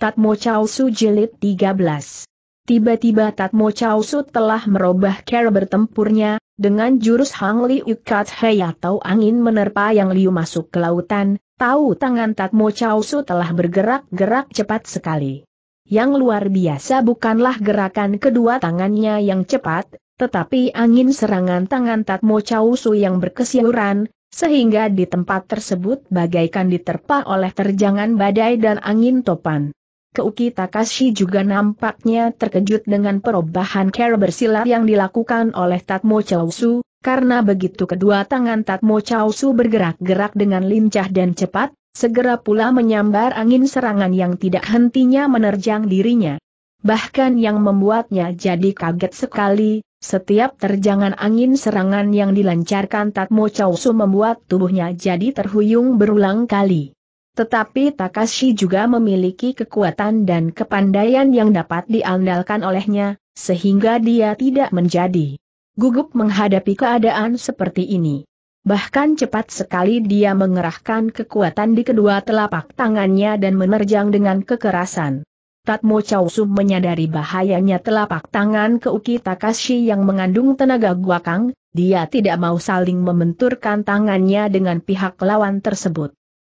Tatmo Chao Su Jilid 13. Tiba-tiba Tatmo Chao Su telah merubah cara bertempurnya, dengan jurus Hang Li Ukat Hei atau angin menerpa yang liu masuk ke lautan, tahu tangan Tatmo Chao Su telah bergerak-gerak cepat sekali. Yang luar biasa bukanlah gerakan kedua tangannya yang cepat, tetapi angin serangan tangan Tatmo Chao Su yang berkesiuran, sehingga di tempat tersebut bagaikan diterpa oleh terjangan badai dan angin topan. Keuki Takashi juga nampaknya terkejut dengan perubahan cara bersilat yang dilakukan oleh Tatmo Chausu, karena begitu kedua tangan Tatmo Chausu bergerak-gerak dengan lincah dan cepat, segera pula menyambar angin serangan yang tidak hentinya menerjang dirinya. Bahkan yang membuatnya jadi kaget sekali, setiap terjangan angin serangan yang dilancarkan Tatmo Chausu membuat tubuhnya jadi terhuyung berulang kali. Tetapi Takashi juga memiliki kekuatan dan kepandaian yang dapat diandalkan olehnya, sehingga dia tidak menjadi gugup menghadapi keadaan seperti ini. Bahkan cepat sekali dia mengerahkan kekuatan di kedua telapak tangannya dan menerjang dengan kekerasan. Tatmo Chausu menyadari bahayanya telapak tangan Keuki Takashi yang mengandung tenaga guakang, dia tidak mau saling membenturkan tangannya dengan pihak lawan tersebut.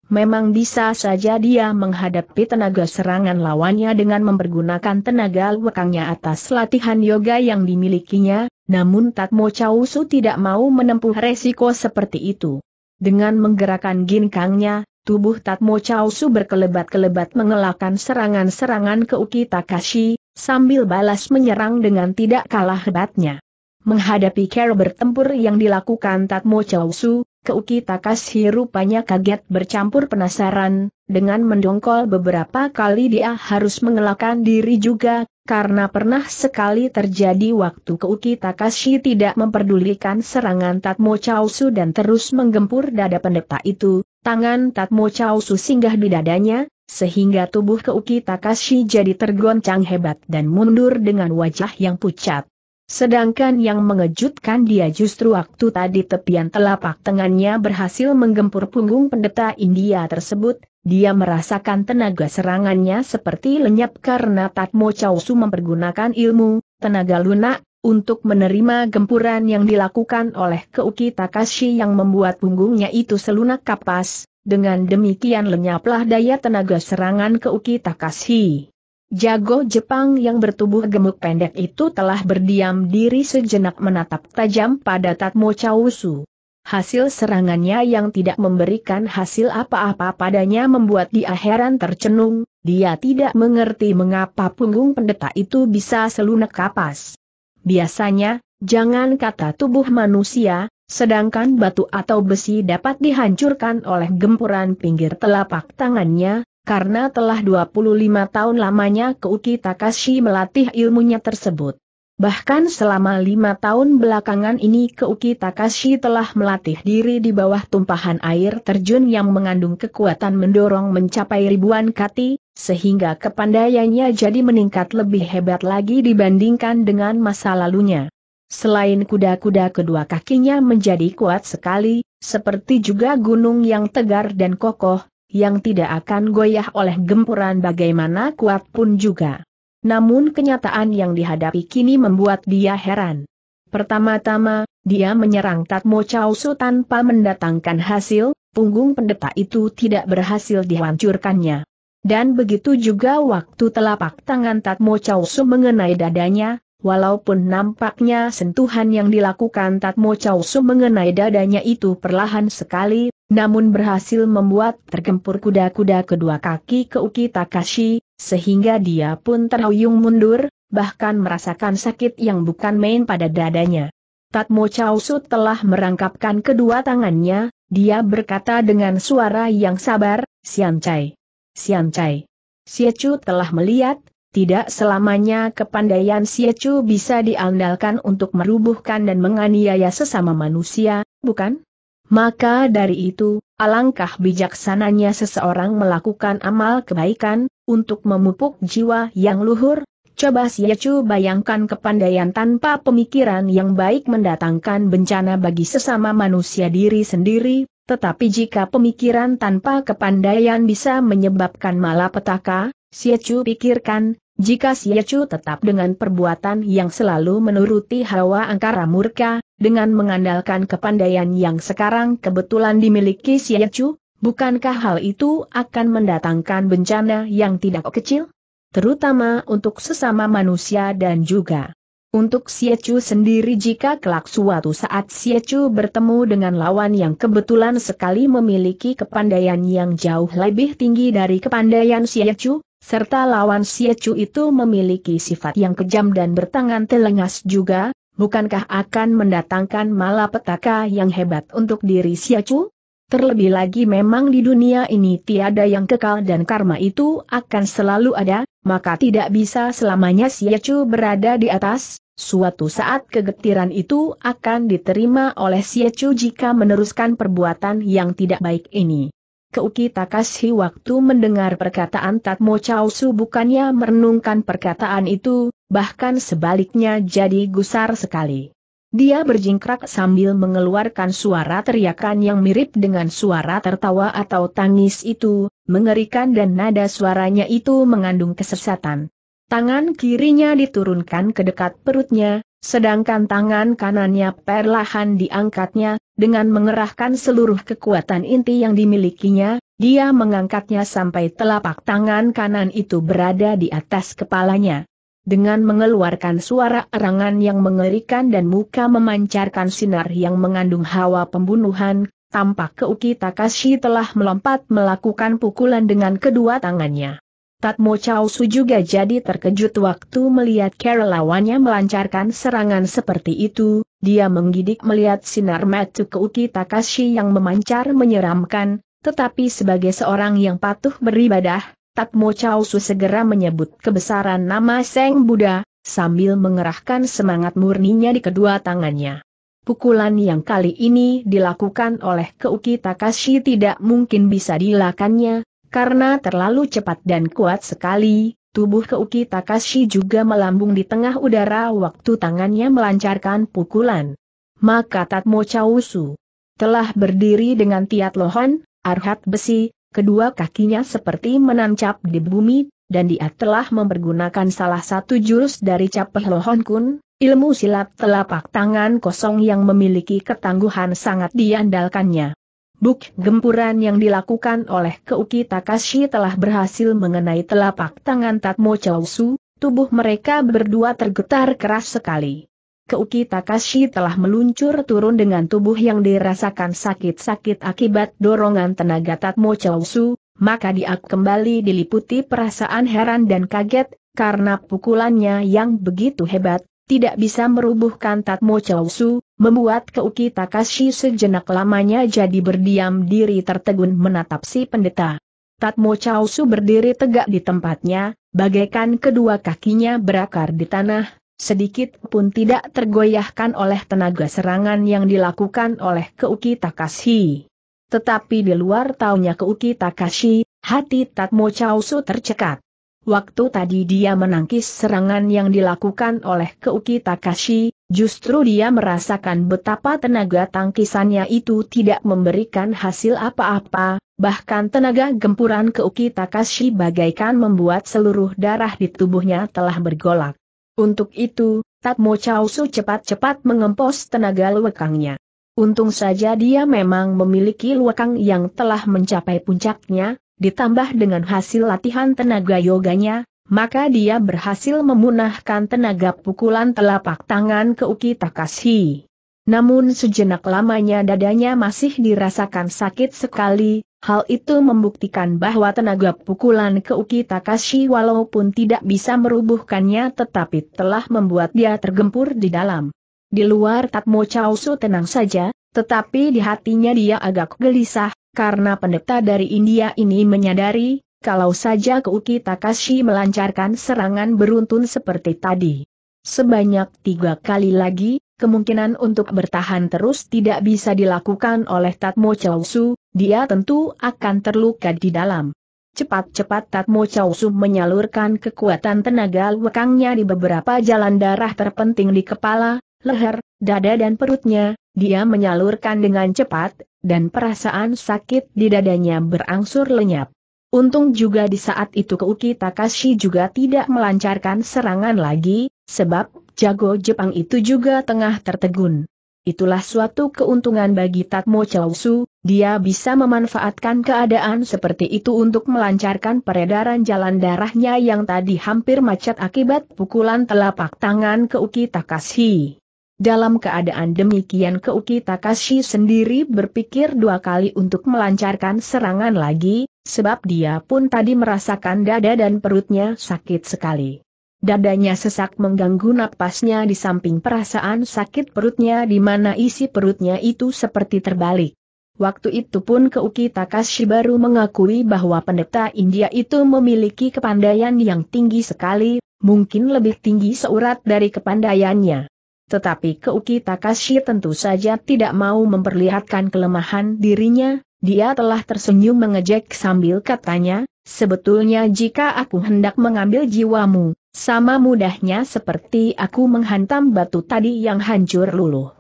Memang bisa saja dia menghadapi tenaga serangan lawannya dengan mempergunakan tenaga lekangnya atas latihan yoga yang dimilikinya, namun Tatmo Chausu tidak mau menempuh resiko seperti itu. Dengan menggerakkan ginkangnya, tubuh Tatmo Chausu berkelebat-kelebat mengelakkan serangan-serangan ke Uki Takashi, sambil balas menyerang dengan tidak kalah hebatnya. Menghadapi cara bertempur yang dilakukan Tatmo Chausu, Keuki Takashi rupanya kaget bercampur penasaran, dengan mendongkol beberapa kali dia harus mengelakkan diri juga, karena pernah sekali terjadi waktu Keuki Takashi tidak memperdulikan serangan Tatmo Chausu dan terus menggempur dada pendeta itu, tangan Tatmo Chausu singgah di dadanya, sehingga tubuh Keuki Takashi jadi tergoncang hebat dan mundur dengan wajah yang pucat. Sedangkan yang mengejutkan dia justru waktu tadi tepian telapak tangannya berhasil menggempur punggung pendeta India tersebut, dia merasakan tenaga serangannya seperti lenyap karena Tatmo Chausu mempergunakan ilmu, tenaga lunak, untuk menerima gempuran yang dilakukan oleh Keuki Takashi yang membuat punggungnya itu selunak kapas, dengan demikian lenyaplah daya tenaga serangan Keuki Takashi. Jago Jepang yang bertubuh gemuk pendek itu telah berdiam diri sejenak menatap tajam pada Tatmo Chausu. Hasil serangannya yang tidak memberikan hasil apa-apa padanya membuat dia heran tercenung, dia tidak mengerti mengapa punggung pendeta itu bisa selunak kapas. Biasanya, jangan kata tubuh manusia, sedangkan batu atau besi dapat dihancurkan oleh gempuran pinggir telapak tangannya, karena telah 25 tahun lamanya Kuki Takashi melatih ilmunya tersebut. Bahkan selama lima tahun belakangan ini Keuki Takashi telah melatih diri di bawah tumpahan air terjun yang mengandung kekuatan mendorong mencapai ribuan kati, sehingga kepandaiannya jadi meningkat lebih hebat lagi dibandingkan dengan masa lalunya. Selain kuda-kuda kedua kakinya menjadi kuat sekali, seperti juga gunung yang tegar dan kokoh, yang tidak akan goyah oleh gempuran bagaimana kuat pun juga. Namun kenyataan yang dihadapi kini membuat dia heran. Pertama-tama, dia menyerang Tatmo Chausu tanpa mendatangkan hasil, punggung pendeta itu tidak berhasil dihancurkannya. Dan begitu juga waktu telapak tangan Tatmo Chausu mengenai dadanya, walaupun nampaknya sentuhan yang dilakukan Tatmo Chausu mengenai dadanya itu perlahan sekali, namun berhasil membuat terkempur kuda-kuda kedua kaki ke Uki Takashi, sehingga dia pun terhuyung mundur, bahkan merasakan sakit yang bukan main pada dadanya. Tatmo Chausu telah merangkapkan kedua tangannya, dia berkata dengan suara yang sabar, Siancai. Siancai. Siechu telah melihat, tidak selamanya kepandaian Siechu bisa diandalkan untuk merubuhkan dan menganiaya sesama manusia, bukan? Maka dari itu, alangkah bijaksananya seseorang melakukan amal kebaikan, untuk memupuk jiwa yang luhur, coba Yacu bayangkan kepandaian tanpa pemikiran yang baik mendatangkan bencana bagi sesama manusia diri sendiri, tetapi jika pemikiran tanpa kepandaian bisa menyebabkan malapetaka, siacu pikirkan, jika Siechu tetap dengan perbuatan yang selalu menuruti hawa angkara murka, dengan mengandalkan kepandaian yang sekarang kebetulan dimiliki Siechu, bukankah hal itu akan mendatangkan bencana yang tidak kecil? Terutama untuk sesama manusia dan juga untuk Siechu sendiri jika kelak suatu saat Siechu bertemu dengan lawan yang kebetulan sekali memiliki kepandaian yang jauh lebih tinggi dari kepandaian Siechu, serta lawan Siecu itu memiliki sifat yang kejam dan bertangan telengas juga, bukankah akan mendatangkan malapetaka yang hebat untuk diri Siecu? Terlebih lagi memang di dunia ini tiada yang kekal dan karma itu akan selalu ada, maka tidak bisa selamanya Siecu berada di atas, suatu saat kegetiran itu akan diterima oleh Siecu jika meneruskan perbuatan yang tidak baik ini. Keuki Takashi waktu mendengar perkataan Tatmo Chausu bukannya merenungkan perkataan itu, bahkan sebaliknya jadi gusar sekali. Dia berjingkrak sambil mengeluarkan suara teriakan yang mirip dengan suara tertawa atau tangis itu, mengerikan dan nada suaranya itu mengandung kesesatan. Tangan kirinya diturunkan ke dekat perutnya, sedangkan tangan kanannya perlahan diangkatnya, dengan mengerahkan seluruh kekuatan inti yang dimilikinya, dia mengangkatnya sampai telapak tangan kanan itu berada di atas kepalanya. Dengan mengeluarkan suara erangan yang mengerikan dan muka memancarkan sinar yang mengandung hawa pembunuhan, tampak Keuki Takashi telah melompat melakukan pukulan dengan kedua tangannya. Tatmo Chausu juga jadi terkejut waktu melihat Kerelawannya melancarkan serangan seperti itu, dia menggidik melihat sinar mata Keuki Takashi yang memancar menyeramkan, tetapi sebagai seorang yang patuh beribadah, Tatmo Chausu segera menyebut kebesaran nama Seng Buddha, sambil mengerahkan semangat murninya di kedua tangannya. Pukulan yang kali ini dilakukan oleh Keuki Takashi tidak mungkin bisa dilakannya, karena terlalu cepat dan kuat sekali, Tubuh Keuki Takashi juga melambung di tengah udara waktu tangannya melancarkan pukulan. Maka Tatmo Chausu telah berdiri dengan tiat lohan, arhat besi, kedua kakinya seperti menancap di bumi, dan dia telah mempergunakan salah satu jurus dari capeh lohon kun, ilmu silat telapak tangan kosong yang memiliki ketangguhan sangat diandalkannya. Buk gempuran yang dilakukan oleh Keuki Takashi telah berhasil mengenai telapak tangan Tatmo Chausu, tubuh mereka berdua tergetar keras sekali. Keuki Takashi telah meluncur turun dengan tubuh yang dirasakan sakit-sakit akibat dorongan tenaga Tatmo Chausu, maka dia kembali diliputi perasaan heran dan kaget, karena pukulannya yang begitu hebat, tidak bisa merubuhkan Tatmo Chowsu, membuat Keuki Takashi sejenak lamanya jadi berdiam diri tertegun menatap si pendeta. Tatmo Chowsu berdiri tegak di tempatnya, bagaikan kedua kakinya berakar di tanah, sedikit pun tidak tergoyahkan oleh tenaga serangan yang dilakukan oleh Keuki Takashi. Tetapi di luar taunya Keuki Takashi, hati Tatmo Chowsu tercekat. Waktu tadi dia menangkis serangan yang dilakukan oleh Keuki Takashi, justru dia merasakan betapa tenaga tangkisannya itu tidak memberikan hasil apa-apa, bahkan tenaga gempuran Keuki Takashi bagaikan membuat seluruh darah di tubuhnya telah bergolak. Untuk itu, Tatmo Chao cepat-cepat mengempos tenaga lewekangnya. Untung saja dia memang memiliki luakang yang telah mencapai puncaknya, ditambah dengan hasil latihan tenaga yoganya, maka dia berhasil memunahkan tenaga pukulan telapak tangan ke Uki Takashi. Namun sejenak lamanya dadanya masih dirasakan sakit sekali, hal itu membuktikan bahwa tenaga pukulan ke Uki Takashi walaupun tidak bisa merubuhkannya tetapi telah membuat dia tergempur di dalam. Di luar Tatmo Chausu tenang saja, tetapi di hatinya dia agak gelisah, karena pendeta dari India ini menyadari, kalau saja Kuki Takashi melancarkan serangan beruntun seperti tadi. Sebanyak tiga kali lagi, kemungkinan untuk bertahan terus tidak bisa dilakukan oleh Tatmo Chausu, dia tentu akan terluka di dalam. Cepat-cepat Tatmo Chausu menyalurkan kekuatan tenaga lekangnya di beberapa jalan darah terpenting di kepala, leher, dada dan perutnya, dia menyalurkan dengan cepat, dan perasaan sakit di dadanya berangsur lenyap. Untung juga di saat itu Keuki Takashi juga tidak melancarkan serangan lagi, sebab jago Jepang itu juga tengah tertegun. Itulah suatu keuntungan bagi Takmo Chausu, dia bisa memanfaatkan keadaan seperti itu untuk melancarkan peredaran jalan darahnya yang tadi hampir macet akibat pukulan telapak tangan Keuki Takashi. Dalam keadaan demikian Keuki Takashi sendiri berpikir dua kali untuk melancarkan serangan lagi, sebab dia pun tadi merasakan dada dan perutnya sakit sekali. Dadanya sesak mengganggu napasnya di samping perasaan sakit perutnya di mana isi perutnya itu seperti terbalik. Waktu itu pun Keuki Takashi baru mengakui bahwa pendeta India itu memiliki kepandaian yang tinggi sekali, mungkin lebih tinggi seurat dari kepandaiannya tetapi Keuki Takashi tentu saja tidak mau memperlihatkan kelemahan dirinya, dia telah tersenyum mengejek sambil katanya, sebetulnya jika aku hendak mengambil jiwamu, sama mudahnya seperti aku menghantam batu tadi yang hancur luluh.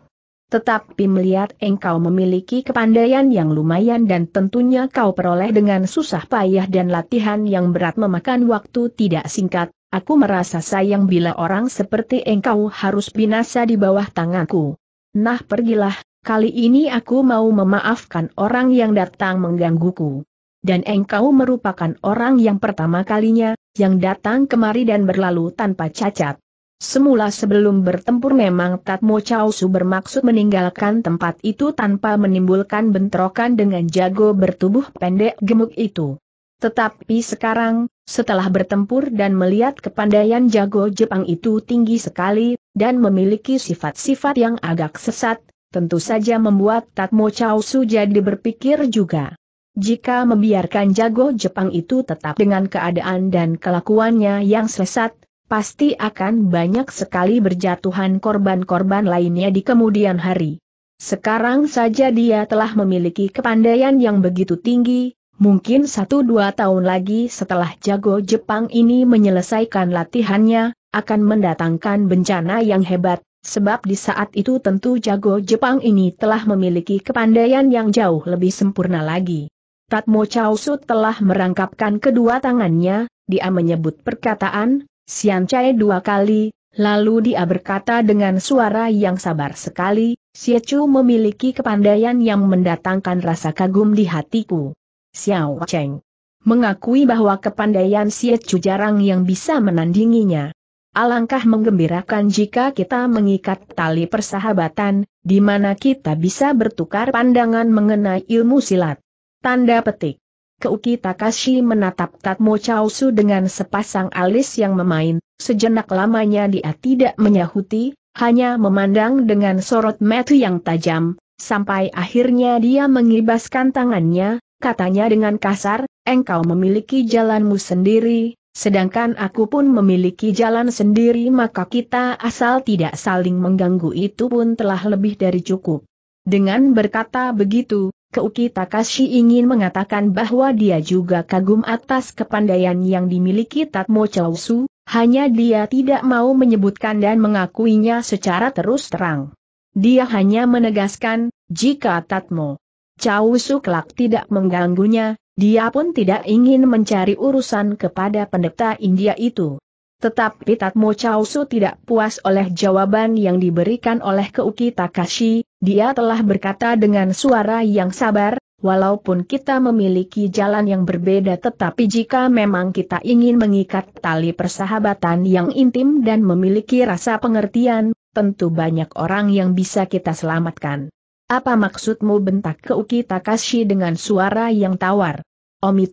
Tetapi melihat engkau memiliki kepandaian yang lumayan dan tentunya kau peroleh dengan susah payah dan latihan yang berat memakan waktu tidak singkat, Aku merasa sayang bila orang seperti engkau harus binasa di bawah tanganku. Nah pergilah, kali ini aku mau memaafkan orang yang datang menggangguku. Dan engkau merupakan orang yang pertama kalinya, yang datang kemari dan berlalu tanpa cacat. Semula sebelum bertempur memang Tatmo Chausu bermaksud meninggalkan tempat itu tanpa menimbulkan bentrokan dengan jago bertubuh pendek gemuk itu. Tetapi sekarang, setelah bertempur dan melihat kepandaian jago Jepang itu tinggi sekali, dan memiliki sifat-sifat yang agak sesat, tentu saja membuat Tatmo Chausu jadi berpikir juga. Jika membiarkan jago Jepang itu tetap dengan keadaan dan kelakuannya yang sesat, pasti akan banyak sekali berjatuhan korban-korban lainnya di kemudian hari. Sekarang saja dia telah memiliki kepandaian yang begitu tinggi, Mungkin satu dua tahun lagi setelah jago Jepang ini menyelesaikan latihannya, akan mendatangkan bencana yang hebat, sebab di saat itu tentu jago Jepang ini telah memiliki kepandaian yang jauh lebih sempurna lagi. Tatmo Chausu telah merangkapkan kedua tangannya, dia menyebut perkataan, Sian Chai dua kali, lalu dia berkata dengan suara yang sabar sekali, Chu memiliki kepandaian yang mendatangkan rasa kagum di hatiku. Xiao Cheng. Mengakui bahwa kepandaian Xie Chu jarang yang bisa menandinginya. Alangkah menggembirakan jika kita mengikat tali persahabatan, di mana kita bisa bertukar pandangan mengenai ilmu silat. Tanda petik. Keuki Takashi menatap Tatmo Chaosu dengan sepasang alis yang memain, sejenak lamanya dia tidak menyahuti, hanya memandang dengan sorot metu yang tajam, sampai akhirnya dia mengibaskan tangannya, katanya dengan kasar, engkau memiliki jalanmu sendiri, sedangkan aku pun memiliki jalan sendiri maka kita asal tidak saling mengganggu itu pun telah lebih dari cukup. Dengan berkata begitu, Keuki Takashi ingin mengatakan bahwa dia juga kagum atas kepandaian yang dimiliki Tatmo Chausu, hanya dia tidak mau menyebutkan dan mengakuinya secara terus terang. Dia hanya menegaskan, jika Tatmo Chao Suklak tidak mengganggunya, dia pun tidak ingin mencari urusan kepada pendeta India itu. Tetapi Tatmo Chao Su tidak puas oleh jawaban yang diberikan oleh Keuki Takashi, dia telah berkata dengan suara yang sabar, walaupun kita memiliki jalan yang berbeda tetapi jika memang kita ingin mengikat tali persahabatan yang intim dan memiliki rasa pengertian, tentu banyak orang yang bisa kita selamatkan. Apa maksudmu bentak ke Uki Takashi dengan suara yang tawar? Omi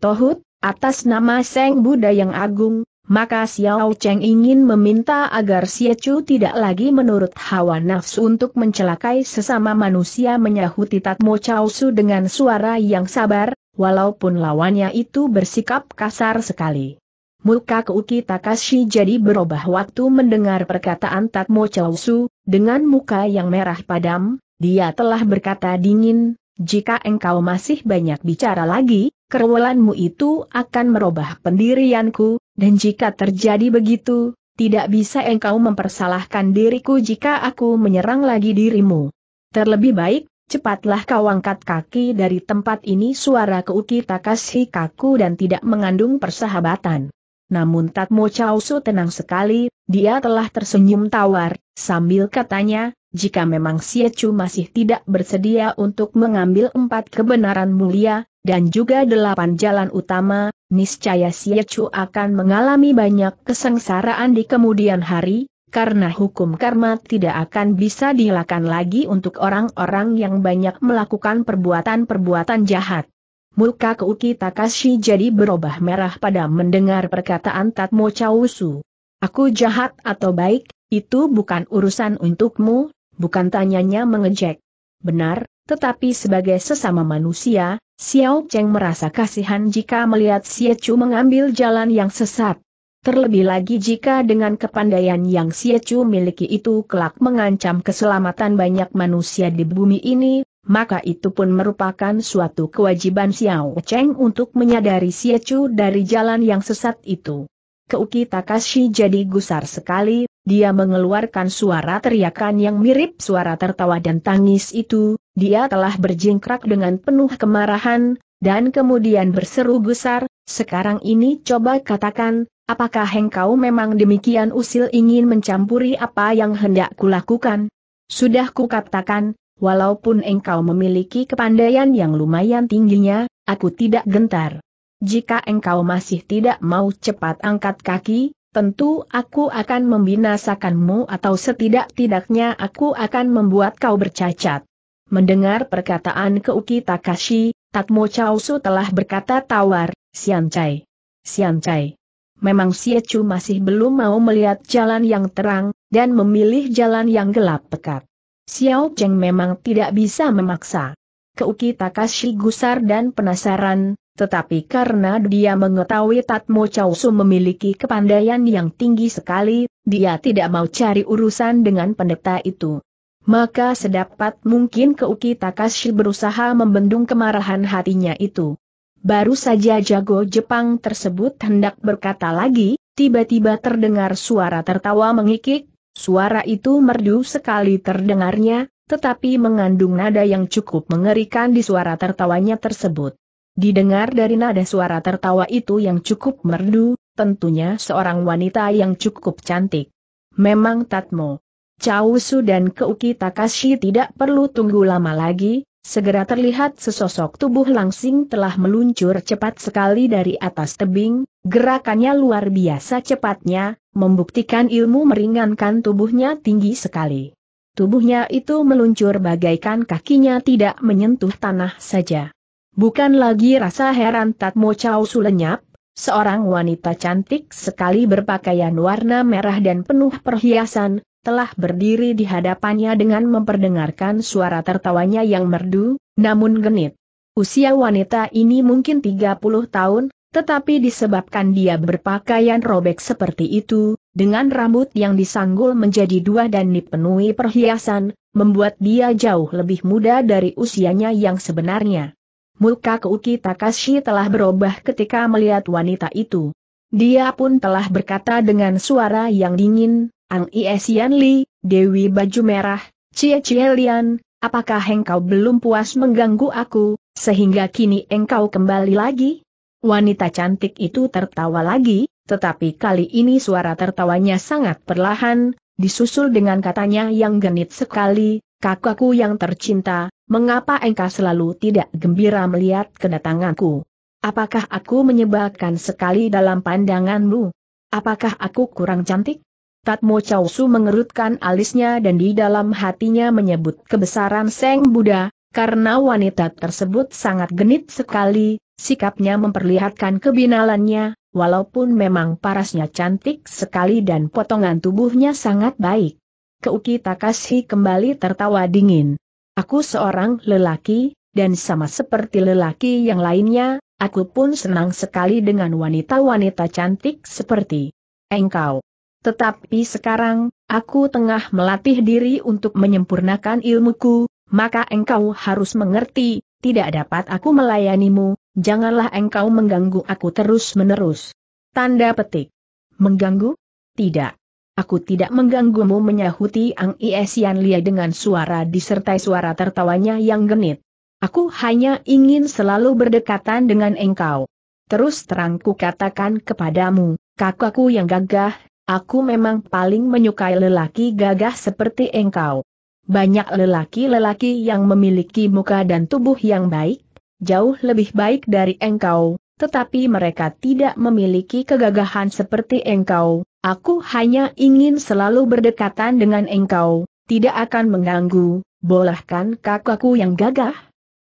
atas nama Seng Buddha yang agung, maka Xiao Cheng ingin meminta agar Siechu tidak lagi menurut hawa nafsu untuk mencelakai sesama manusia menyahuti Tatmo Chao Su dengan suara yang sabar, walaupun lawannya itu bersikap kasar sekali. Muka Keuki Takashi jadi berubah waktu mendengar perkataan Tatmo Chao Su, dengan muka yang merah padam, dia telah berkata dingin, jika engkau masih banyak bicara lagi, kerewelanmu itu akan merubah pendirianku, dan jika terjadi begitu, tidak bisa engkau mempersalahkan diriku jika aku menyerang lagi dirimu. Terlebih baik, cepatlah kau angkat kaki dari tempat ini suara keuki kasih kaku dan tidak mengandung persahabatan. Namun Tatmo Chausu tenang sekali, dia telah tersenyum tawar, sambil katanya, jika memang Siacu masih tidak bersedia untuk mengambil empat kebenaran mulia, dan juga delapan jalan utama, niscaya Siacu akan mengalami banyak kesengsaraan di kemudian hari, karena hukum karma tidak akan bisa dilakukan lagi untuk orang-orang yang banyak melakukan perbuatan-perbuatan jahat. Muka Keuki Takashi jadi berubah merah pada mendengar perkataan Tatmo Chausu. Aku jahat atau baik, itu bukan urusan untukmu, Bukan tanyanya mengejek. Benar, tetapi sebagai sesama manusia, Xiao Cheng merasa kasihan jika melihat Xie Chu mengambil jalan yang sesat. Terlebih lagi jika dengan kepandaian yang Xie Chu miliki itu kelak mengancam keselamatan banyak manusia di bumi ini, maka itu pun merupakan suatu kewajiban Xiao Cheng untuk menyadari Xie Chu dari jalan yang sesat itu. Keuki Takashi jadi gusar sekali, dia mengeluarkan suara teriakan yang mirip suara tertawa dan tangis itu, dia telah berjingkrak dengan penuh kemarahan, dan kemudian berseru gusar. sekarang ini coba katakan, apakah engkau memang demikian usil ingin mencampuri apa yang hendak kulakukan? Sudah kukatakan, walaupun engkau memiliki kepandaian yang lumayan tingginya, aku tidak gentar. Jika engkau masih tidak mau cepat angkat kaki, tentu aku akan membinasakanmu atau setidak-tidaknya aku akan membuat kau bercacat. Mendengar perkataan Keuki Takashi, Takmo Chausu telah berkata tawar, Siancai. Siancai. Memang Siechu masih belum mau melihat jalan yang terang, dan memilih jalan yang gelap pekat. Xiao Cheng memang tidak bisa memaksa. Keuki Takashi gusar dan penasaran, tetapi karena dia mengetahui Tatmo Chausu memiliki kepandaian yang tinggi sekali, dia tidak mau cari urusan dengan pendeta itu. Maka sedapat mungkin Keuki Takashi berusaha membendung kemarahan hatinya itu. Baru saja jago Jepang tersebut hendak berkata lagi, tiba-tiba terdengar suara tertawa mengikik, suara itu merdu sekali terdengarnya, tetapi mengandung nada yang cukup mengerikan di suara tertawanya tersebut. Didengar dari nada suara tertawa itu yang cukup merdu, tentunya seorang wanita yang cukup cantik. Memang Tatmo. Chausu dan Keuki Takashi tidak perlu tunggu lama lagi, segera terlihat sesosok tubuh langsing telah meluncur cepat sekali dari atas tebing, gerakannya luar biasa cepatnya, membuktikan ilmu meringankan tubuhnya tinggi sekali. Tubuhnya itu meluncur bagaikan kakinya tidak menyentuh tanah saja. Bukan lagi rasa heran Tatmo Chow Su lenyap, seorang wanita cantik sekali berpakaian warna merah dan penuh perhiasan, telah berdiri di hadapannya dengan memperdengarkan suara tertawanya yang merdu, namun genit. Usia wanita ini mungkin 30 tahun, tetapi disebabkan dia berpakaian robek seperti itu, dengan rambut yang disanggul menjadi dua dan dipenuhi perhiasan, membuat dia jauh lebih muda dari usianya yang sebenarnya. Muka Kuki Takashi telah berubah ketika melihat wanita itu. Dia pun telah berkata dengan suara yang dingin, Ang Iesian Li, Dewi Baju Merah, Cie Cie Lian, apakah engkau belum puas mengganggu aku, sehingga kini engkau kembali lagi? Wanita cantik itu tertawa lagi, tetapi kali ini suara tertawanya sangat perlahan, disusul dengan katanya yang genit sekali, kakakku yang tercinta, mengapa engkau selalu tidak gembira melihat kedatanganku? Apakah aku menyebalkan sekali dalam pandanganmu? Apakah aku kurang cantik? Tatmo Chausu Su mengerutkan alisnya dan di dalam hatinya menyebut kebesaran Seng Buddha, karena wanita tersebut sangat genit sekali, sikapnya memperlihatkan kebinalannya, walaupun memang parasnya cantik sekali dan potongan tubuhnya sangat baik. Keuki Takashi kembali tertawa dingin. Aku seorang lelaki, dan sama seperti lelaki yang lainnya, aku pun senang sekali dengan wanita-wanita cantik seperti engkau. Tetapi sekarang, aku tengah melatih diri untuk menyempurnakan ilmuku, maka engkau harus mengerti, tidak dapat aku melayanimu, janganlah engkau mengganggu aku terus-menerus. Tanda petik. Mengganggu? Tidak. Aku tidak mengganggumu menyahuti Ang Iesian Lia dengan suara disertai suara tertawanya yang genit. Aku hanya ingin selalu berdekatan dengan engkau. Terus terang ku katakan kepadamu, kakakku yang gagah, aku memang paling menyukai lelaki gagah seperti engkau. Banyak lelaki-lelaki yang memiliki muka dan tubuh yang baik, jauh lebih baik dari engkau, tetapi mereka tidak memiliki kegagahan seperti engkau, Aku hanya ingin selalu berdekatan dengan engkau, tidak akan mengganggu, bolehkan kakakku yang gagah?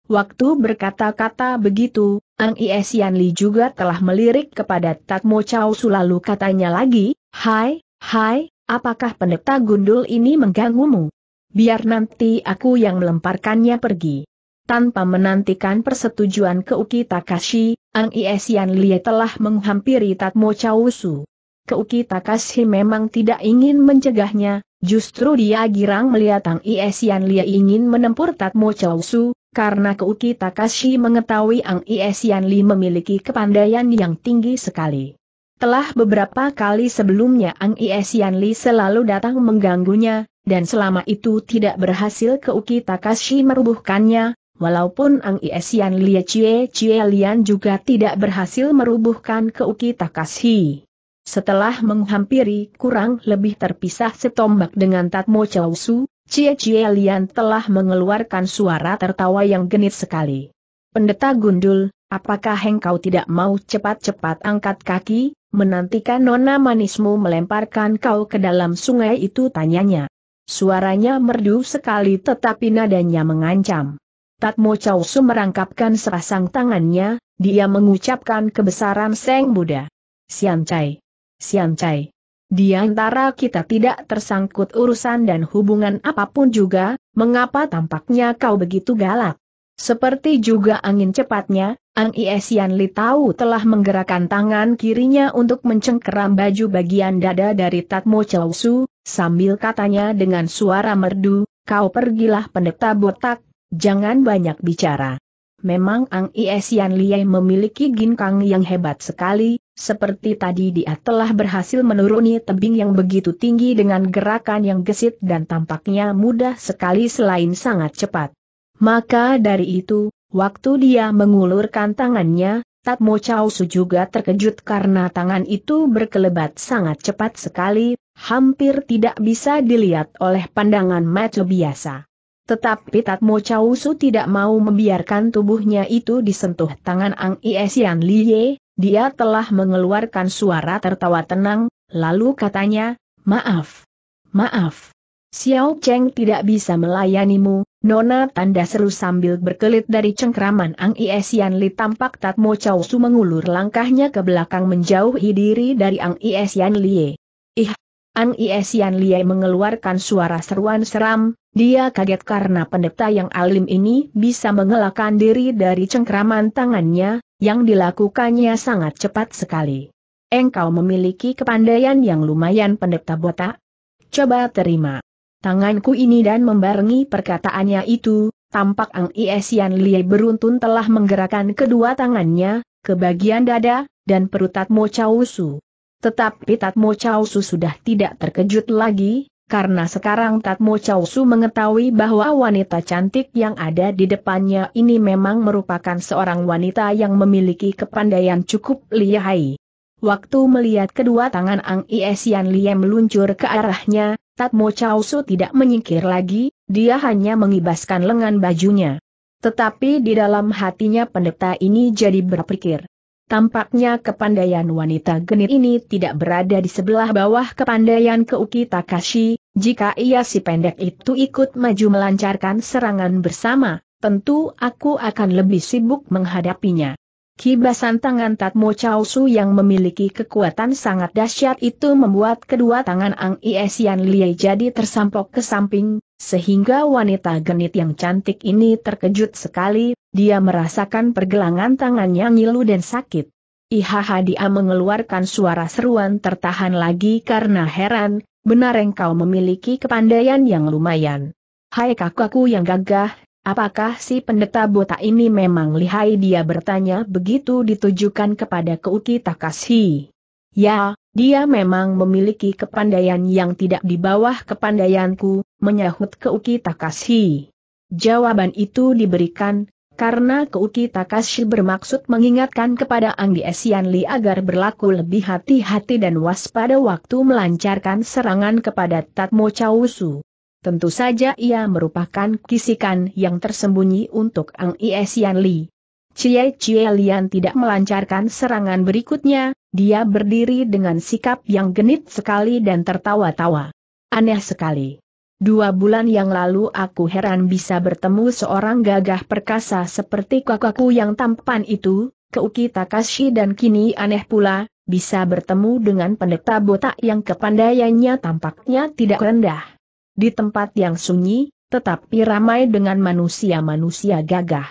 Waktu berkata-kata begitu, Ang Iesian Li juga telah melirik kepada Mo Chow Su lalu katanya lagi, Hai, hai, apakah pendeta gundul ini mengganggumu? Biar nanti aku yang melemparkannya pergi. Tanpa menantikan persetujuan Keuki Takashi, Ang Iesian Li telah menghampiri Mo Chow Keuki Takashi memang tidak ingin mencegahnya, justru dia girang melihat Tang Iesian Lia ingin menempur Tatmo Chausu, karena Keuki Takashi mengetahui Ang Iesian Li memiliki kepandaian yang tinggi sekali. Telah beberapa kali sebelumnya Ang Iesian Li selalu datang mengganggunya, dan selama itu tidak berhasil Keuki Takashi merubuhkannya, walaupun Ang Iesian Lia cie Chie Lian juga tidak berhasil merubuhkan Keuki Takashi. Setelah menghampiri kurang lebih terpisah setombak dengan Tatmo Chow Su, Cie Cie Lian telah mengeluarkan suara tertawa yang genit sekali. Pendeta Gundul, apakah engkau tidak mau cepat-cepat angkat kaki, menantikan nona manismu melemparkan kau ke dalam sungai itu tanyanya. Suaranya merdu sekali tetapi nadanya mengancam. Tatmo Chow Su merangkapkan serasang tangannya, dia mengucapkan kebesaran Seng Buddha. Sian Chai. Sian Cai. Di antara kita tidak tersangkut urusan dan hubungan apapun juga, mengapa tampaknya kau begitu galak? Seperti juga angin cepatnya, Ang Sian Li tahu telah menggerakkan tangan kirinya untuk mencengkeram baju bagian dada dari Tatmo Su, sambil katanya dengan suara merdu, kau pergilah pendeta botak, jangan banyak bicara. Memang Ang Sian Li memiliki ginkang yang hebat sekali, seperti tadi dia telah berhasil menuruni tebing yang begitu tinggi dengan gerakan yang gesit dan tampaknya mudah sekali selain sangat cepat. Maka dari itu, waktu dia mengulurkan tangannya, Tat Mo juga terkejut karena tangan itu berkelebat sangat cepat sekali, hampir tidak bisa dilihat oleh pandangan mata biasa. Tetapi Tatmo Chow tidak mau membiarkan tubuhnya itu disentuh tangan Ang Iesian Liye, dia telah mengeluarkan suara tertawa tenang, lalu katanya, maaf. Maaf. Xiao Cheng tidak bisa melayanimu, Nona tanda seru sambil berkelit dari cengkraman Ang Iesian Li tampak Tatmo Chow Su mengulur langkahnya ke belakang menjauhi diri dari Ang Iesian Li. Ih, Ang Iesian Li mengeluarkan suara seruan seram, dia kaget karena pendeta yang alim ini bisa mengelakkan diri dari cengkraman tangannya, yang dilakukannya sangat cepat sekali. Engkau memiliki kepandaian yang lumayan pendeta botak? Coba terima. Tanganku ini dan membarengi perkataannya itu, tampak Ang Iesian Lie beruntun telah menggerakkan kedua tangannya, ke bagian dada, dan perut Tatmo Chausu. Tetapi Tatmo Chausu sudah tidak terkejut lagi, karena sekarang Tatmo Chow Su mengetahui bahwa wanita cantik yang ada di depannya ini memang merupakan seorang wanita yang memiliki kepandaian cukup lihai. Waktu melihat kedua tangan Ang Iesian Lie meluncur ke arahnya, Tatmo Chow Su tidak menyingkir lagi, dia hanya mengibaskan lengan bajunya. Tetapi di dalam hatinya pendeta ini jadi berpikir, Tampaknya kepandaian wanita genit ini tidak berada di sebelah bawah kepandaian Keuki Takashi, jika ia si pendek itu ikut maju melancarkan serangan bersama, tentu aku akan lebih sibuk menghadapinya. Kibasan tangan Tatmo Chausu yang memiliki kekuatan sangat dahsyat itu membuat kedua tangan Ang Iesian Lie jadi tersampok ke samping, sehingga wanita genit yang cantik ini terkejut sekali, dia merasakan pergelangan tangannya ngilu dan sakit. Ihaha dia mengeluarkan suara seruan tertahan lagi karena heran, benar engkau memiliki kepandaian yang lumayan. Hai kakakku yang gagah, apakah si pendeta botak ini memang lihai dia bertanya begitu ditujukan kepada Keuki Takashi. Ya, dia memang memiliki kepandaian yang tidak di bawah kepandaianku, menyahut Keuki Takashi. Jawaban itu diberikan, karena Keuki Takashi bermaksud mengingatkan kepada Anggi Esian Li agar berlaku lebih hati-hati dan waspada waktu melancarkan serangan kepada Tatmo Chausu. Tentu saja ia merupakan kisikan yang tersembunyi untuk Anggi Esian Li. Cie Cie Lian tidak melancarkan serangan berikutnya, dia berdiri dengan sikap yang genit sekali dan tertawa-tawa. Aneh sekali. Dua bulan yang lalu aku heran bisa bertemu seorang gagah perkasa seperti kakakku yang tampan itu, Keuki Takashi dan kini aneh pula, bisa bertemu dengan pendeta botak yang kepandaiannya tampaknya tidak rendah. Di tempat yang sunyi, tetapi ramai dengan manusia-manusia gagah.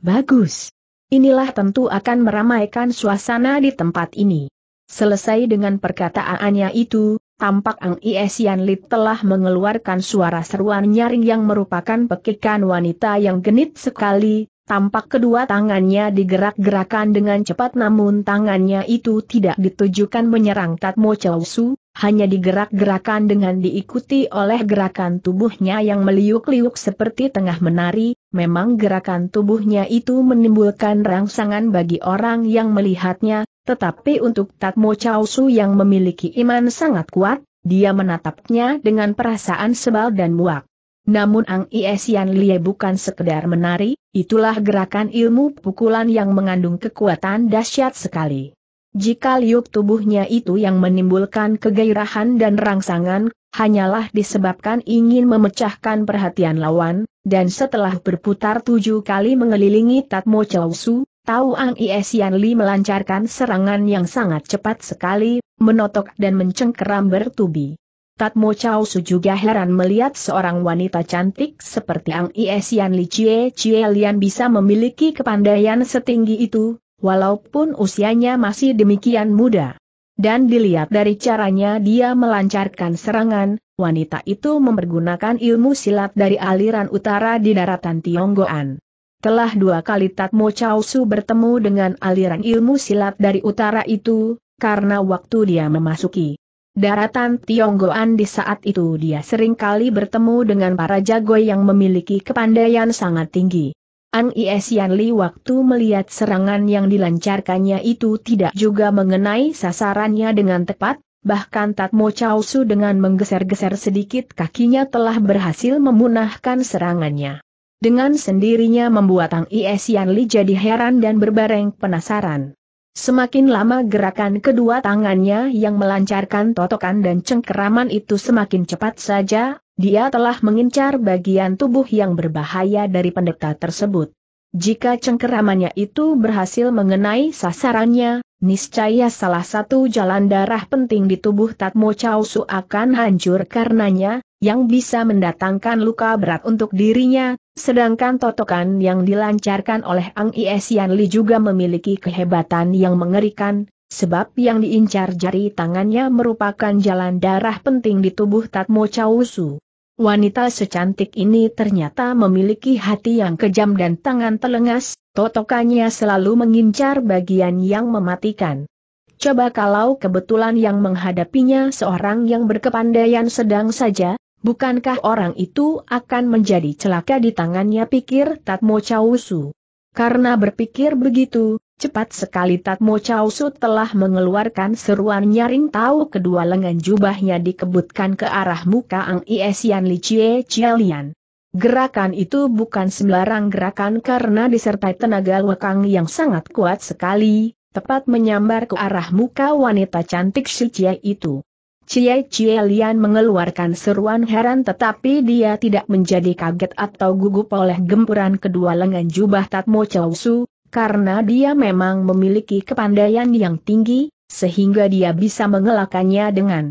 Bagus. Inilah tentu akan meramaikan suasana di tempat ini. Selesai dengan perkataannya itu, tampak Ang Iesian Lit telah mengeluarkan suara seruan nyaring yang merupakan pekikan wanita yang genit sekali, tampak kedua tangannya digerak-gerakan dengan cepat namun tangannya itu tidak ditujukan menyerang Tatmo Chow hanya digerak-gerakan dengan diikuti oleh gerakan tubuhnya yang meliuk-liuk seperti tengah menari, Memang gerakan tubuhnya itu menimbulkan rangsangan bagi orang yang melihatnya, tetapi untuk Tatmo Chausu yang memiliki iman sangat kuat, dia menatapnya dengan perasaan sebal dan muak. Namun Ang Iesian Lie bukan sekedar menari, itulah gerakan ilmu pukulan yang mengandung kekuatan dahsyat sekali. Jika liuk tubuhnya itu yang menimbulkan kegairahan dan rangsangan, hanyalah disebabkan ingin memecahkan perhatian lawan, dan setelah berputar tujuh kali mengelilingi Tatmo Chausu, Tau Ang Iesian Li melancarkan serangan yang sangat cepat sekali, menotok dan mencengkeram bertubi. Tatmo Chausu juga heran melihat seorang wanita cantik seperti Ang Iesian Li Chie Chie Lian bisa memiliki kepandaian setinggi itu, walaupun usianya masih demikian muda. Dan dilihat dari caranya dia melancarkan serangan, wanita itu mempergunakan ilmu silat dari aliran utara di daratan Tionggoan. Telah dua kali Tatmo Chow Su bertemu dengan aliran ilmu silat dari utara itu, karena waktu dia memasuki daratan Tionggoan di saat itu dia sering kali bertemu dengan para jago yang memiliki kepandaian sangat tinggi. Ang Sian Li waktu melihat serangan yang dilancarkannya itu tidak juga mengenai sasarannya dengan tepat, bahkan Tatmo Chausu dengan menggeser-geser sedikit kakinya telah berhasil memunahkan serangannya. Dengan sendirinya membuat Ang Is Li jadi heran dan berbareng penasaran. Semakin lama gerakan kedua tangannya yang melancarkan totokan dan cengkeraman itu semakin cepat saja, dia telah mengincar bagian tubuh yang berbahaya dari pendeta tersebut. Jika cengkeramannya itu berhasil mengenai sasarannya, niscaya salah satu jalan darah penting di tubuh Tatmo Chow Su akan hancur karenanya, yang bisa mendatangkan luka berat untuk dirinya, sedangkan totokan yang dilancarkan oleh Ang Iesian Li juga memiliki kehebatan yang mengerikan, sebab yang diincar jari tangannya merupakan jalan darah penting di tubuh Tatmo Su. Wanita secantik ini ternyata memiliki hati yang kejam dan tangan telengas, totokannya selalu mengincar bagian yang mematikan. Coba kalau kebetulan yang menghadapinya seorang yang berkepandaian sedang saja, bukankah orang itu akan menjadi celaka di tangannya pikir Tatmo Chausu. Karena berpikir begitu, Cepat sekali Tatmo Su telah mengeluarkan seruan nyaring tahu kedua lengan jubahnya dikebutkan ke arah muka Ang Iesian Li Chie Chielian. Gerakan itu bukan sembarang gerakan karena disertai tenaga lekang yang sangat kuat sekali, tepat menyambar ke arah muka wanita cantik si Chie itu. Chie Chie Lian mengeluarkan seruan heran tetapi dia tidak menjadi kaget atau gugup oleh gempuran kedua lengan jubah Tatmo Su, karena dia memang memiliki kepandaian yang tinggi, sehingga dia bisa mengelakannya dengan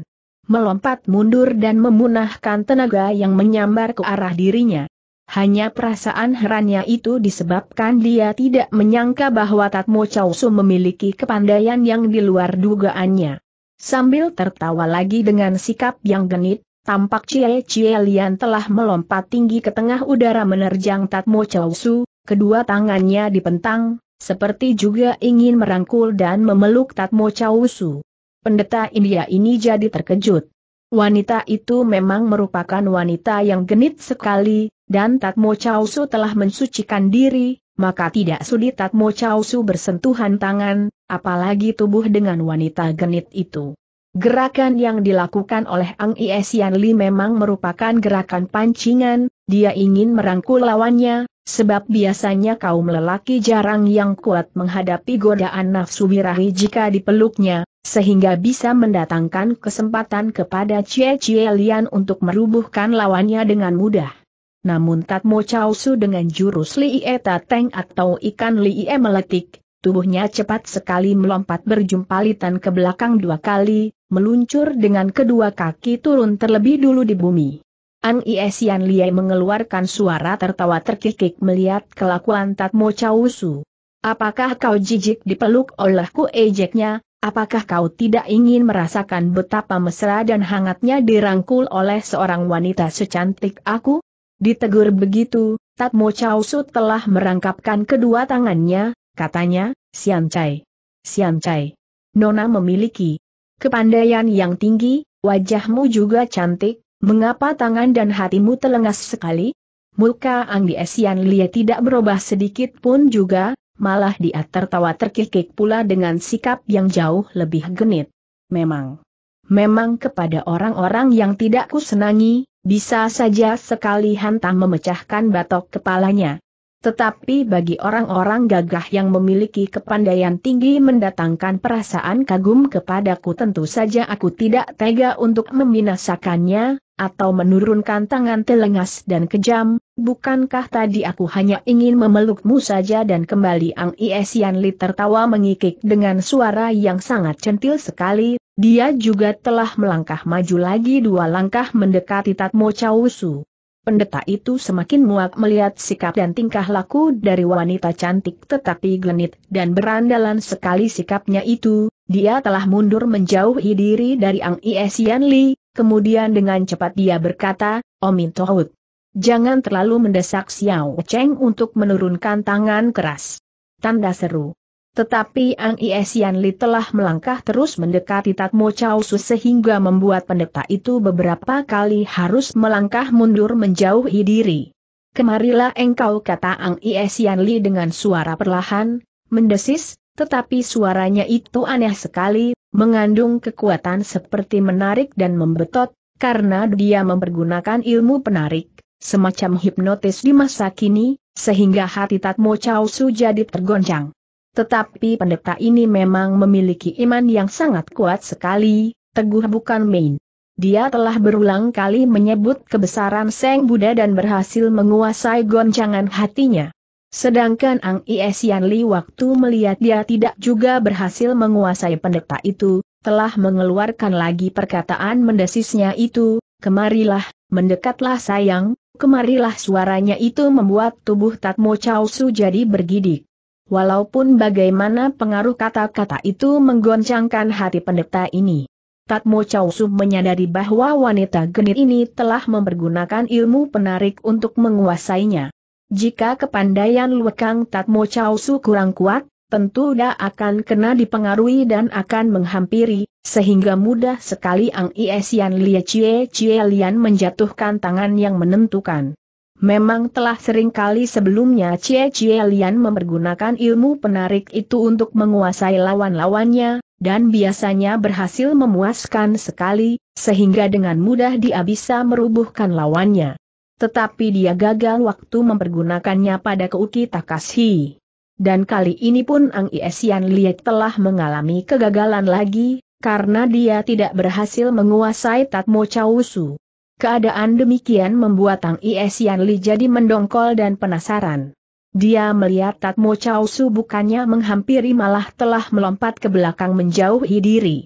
melompat mundur dan memunahkan tenaga yang menyambar ke arah dirinya. Hanya perasaan herannya itu disebabkan dia tidak menyangka bahwa Tatmo Chausu memiliki kepandaian yang di luar dugaannya. Sambil tertawa lagi dengan sikap yang genit, tampak Cie Cie Lian telah melompat tinggi ke tengah udara menerjang Tatmo Chausu, kedua tangannya dipentang, seperti juga ingin merangkul dan memeluk Tatmo Chausu. Pendeta India ini jadi terkejut. Wanita itu memang merupakan wanita yang genit sekali, dan Tatmo Chausu telah mensucikan diri, maka tidak sulit Tatmo Chausu bersentuhan tangan, apalagi tubuh dengan wanita genit itu. Gerakan yang dilakukan oleh Ang Iesian Li memang merupakan gerakan pancingan, dia ingin merangkul lawannya, sebab biasanya kaum lelaki jarang yang kuat menghadapi godaan nafsu wirahi jika dipeluknya, sehingga bisa mendatangkan kesempatan kepada Cie Cie Lian untuk merubuhkan lawannya dengan mudah. Namun Tatmo Chao Su dengan jurus Li Liie Tateng atau ikan Li Ie meletik, Tubuhnya cepat sekali melompat berjumpalitan ke belakang dua kali, meluncur dengan kedua kaki turun terlebih dulu di bumi. An Iesian Liai mengeluarkan suara tertawa terkikik melihat kelakuan Tatmo Chausu. Apakah kau jijik dipeluk olehku ejeknya, apakah kau tidak ingin merasakan betapa mesra dan hangatnya dirangkul oleh seorang wanita secantik aku? Ditegur begitu, Tatmo Chausu telah merangkapkan kedua tangannya, katanya, Sian Chai. Sian Chai. Nona memiliki kepandaian yang tinggi, wajahmu juga cantik, mengapa tangan dan hatimu telengas sekali? Muka di Esian Lia tidak berubah sedikit pun juga, malah dia tertawa terkikik pula dengan sikap yang jauh lebih genit. Memang. Memang kepada orang-orang yang tidak kusenangi, bisa saja sekali hantam memecahkan batok kepalanya. Tetapi bagi orang-orang gagah yang memiliki kepandaian tinggi mendatangkan perasaan kagum kepadaku tentu saja aku tidak tega untuk membinasakannya, atau menurunkan tangan telengas dan kejam, bukankah tadi aku hanya ingin memelukmu saja dan kembali Ang Iesian Li tertawa mengikik dengan suara yang sangat centil sekali, dia juga telah melangkah maju lagi dua langkah mendekati Tatmo Chausu. Pendeta itu semakin muak melihat sikap dan tingkah laku dari wanita cantik tetapi genit dan berandalan sekali sikapnya itu, dia telah mundur menjauhi diri dari Ang Iesian Li, kemudian dengan cepat dia berkata, Omin Tohut. Jangan terlalu mendesak Xiao Cheng untuk menurunkan tangan keras. Tanda seru. Tetapi Ang Iesian Li telah melangkah terus mendekati Tatmo Chao Su sehingga membuat pendeta itu beberapa kali harus melangkah mundur menjauhi diri. Kemarilah engkau kata Ang Iesian Li dengan suara perlahan, mendesis, tetapi suaranya itu aneh sekali, mengandung kekuatan seperti menarik dan membetot, karena dia mempergunakan ilmu penarik, semacam hipnotis di masa kini, sehingga hati Tatmo Chao Su jadi tergoncang. Tetapi pendeta ini memang memiliki iman yang sangat kuat sekali, teguh bukan main. Dia telah berulang kali menyebut kebesaran Seng Buddha dan berhasil menguasai goncangan hatinya. Sedangkan Ang Iesian Li waktu melihat dia tidak juga berhasil menguasai pendeta itu, telah mengeluarkan lagi perkataan mendesisnya itu, kemarilah, mendekatlah sayang, kemarilah suaranya itu membuat tubuh Tatmo Chow jadi bergidik. Walaupun bagaimana pengaruh kata-kata itu menggoncangkan hati pendeta ini. Tatmo Chausu menyadari bahwa wanita genit ini telah mempergunakan ilmu penarik untuk menguasainya. Jika kepandaian Luekang Tatmo Chausu kurang kuat, tentu dia akan kena dipengaruhi dan akan menghampiri, sehingga mudah sekali Ang Iesian Lia Chie Chie Lian menjatuhkan tangan yang menentukan. Memang telah sering kali sebelumnya Cie Cie Lian mempergunakan ilmu penarik itu untuk menguasai lawan-lawannya, dan biasanya berhasil memuaskan sekali, sehingga dengan mudah dia bisa merubuhkan lawannya. Tetapi dia gagal waktu mempergunakannya pada Keuki Takashi. Dan kali ini pun Ang Iesian Liet telah mengalami kegagalan lagi, karena dia tidak berhasil menguasai Tatmo Chausu. Keadaan demikian membuat Tang Iesian Li jadi mendongkol dan penasaran. Dia melihat Tatmo Chow Su bukannya menghampiri malah telah melompat ke belakang menjauhi diri.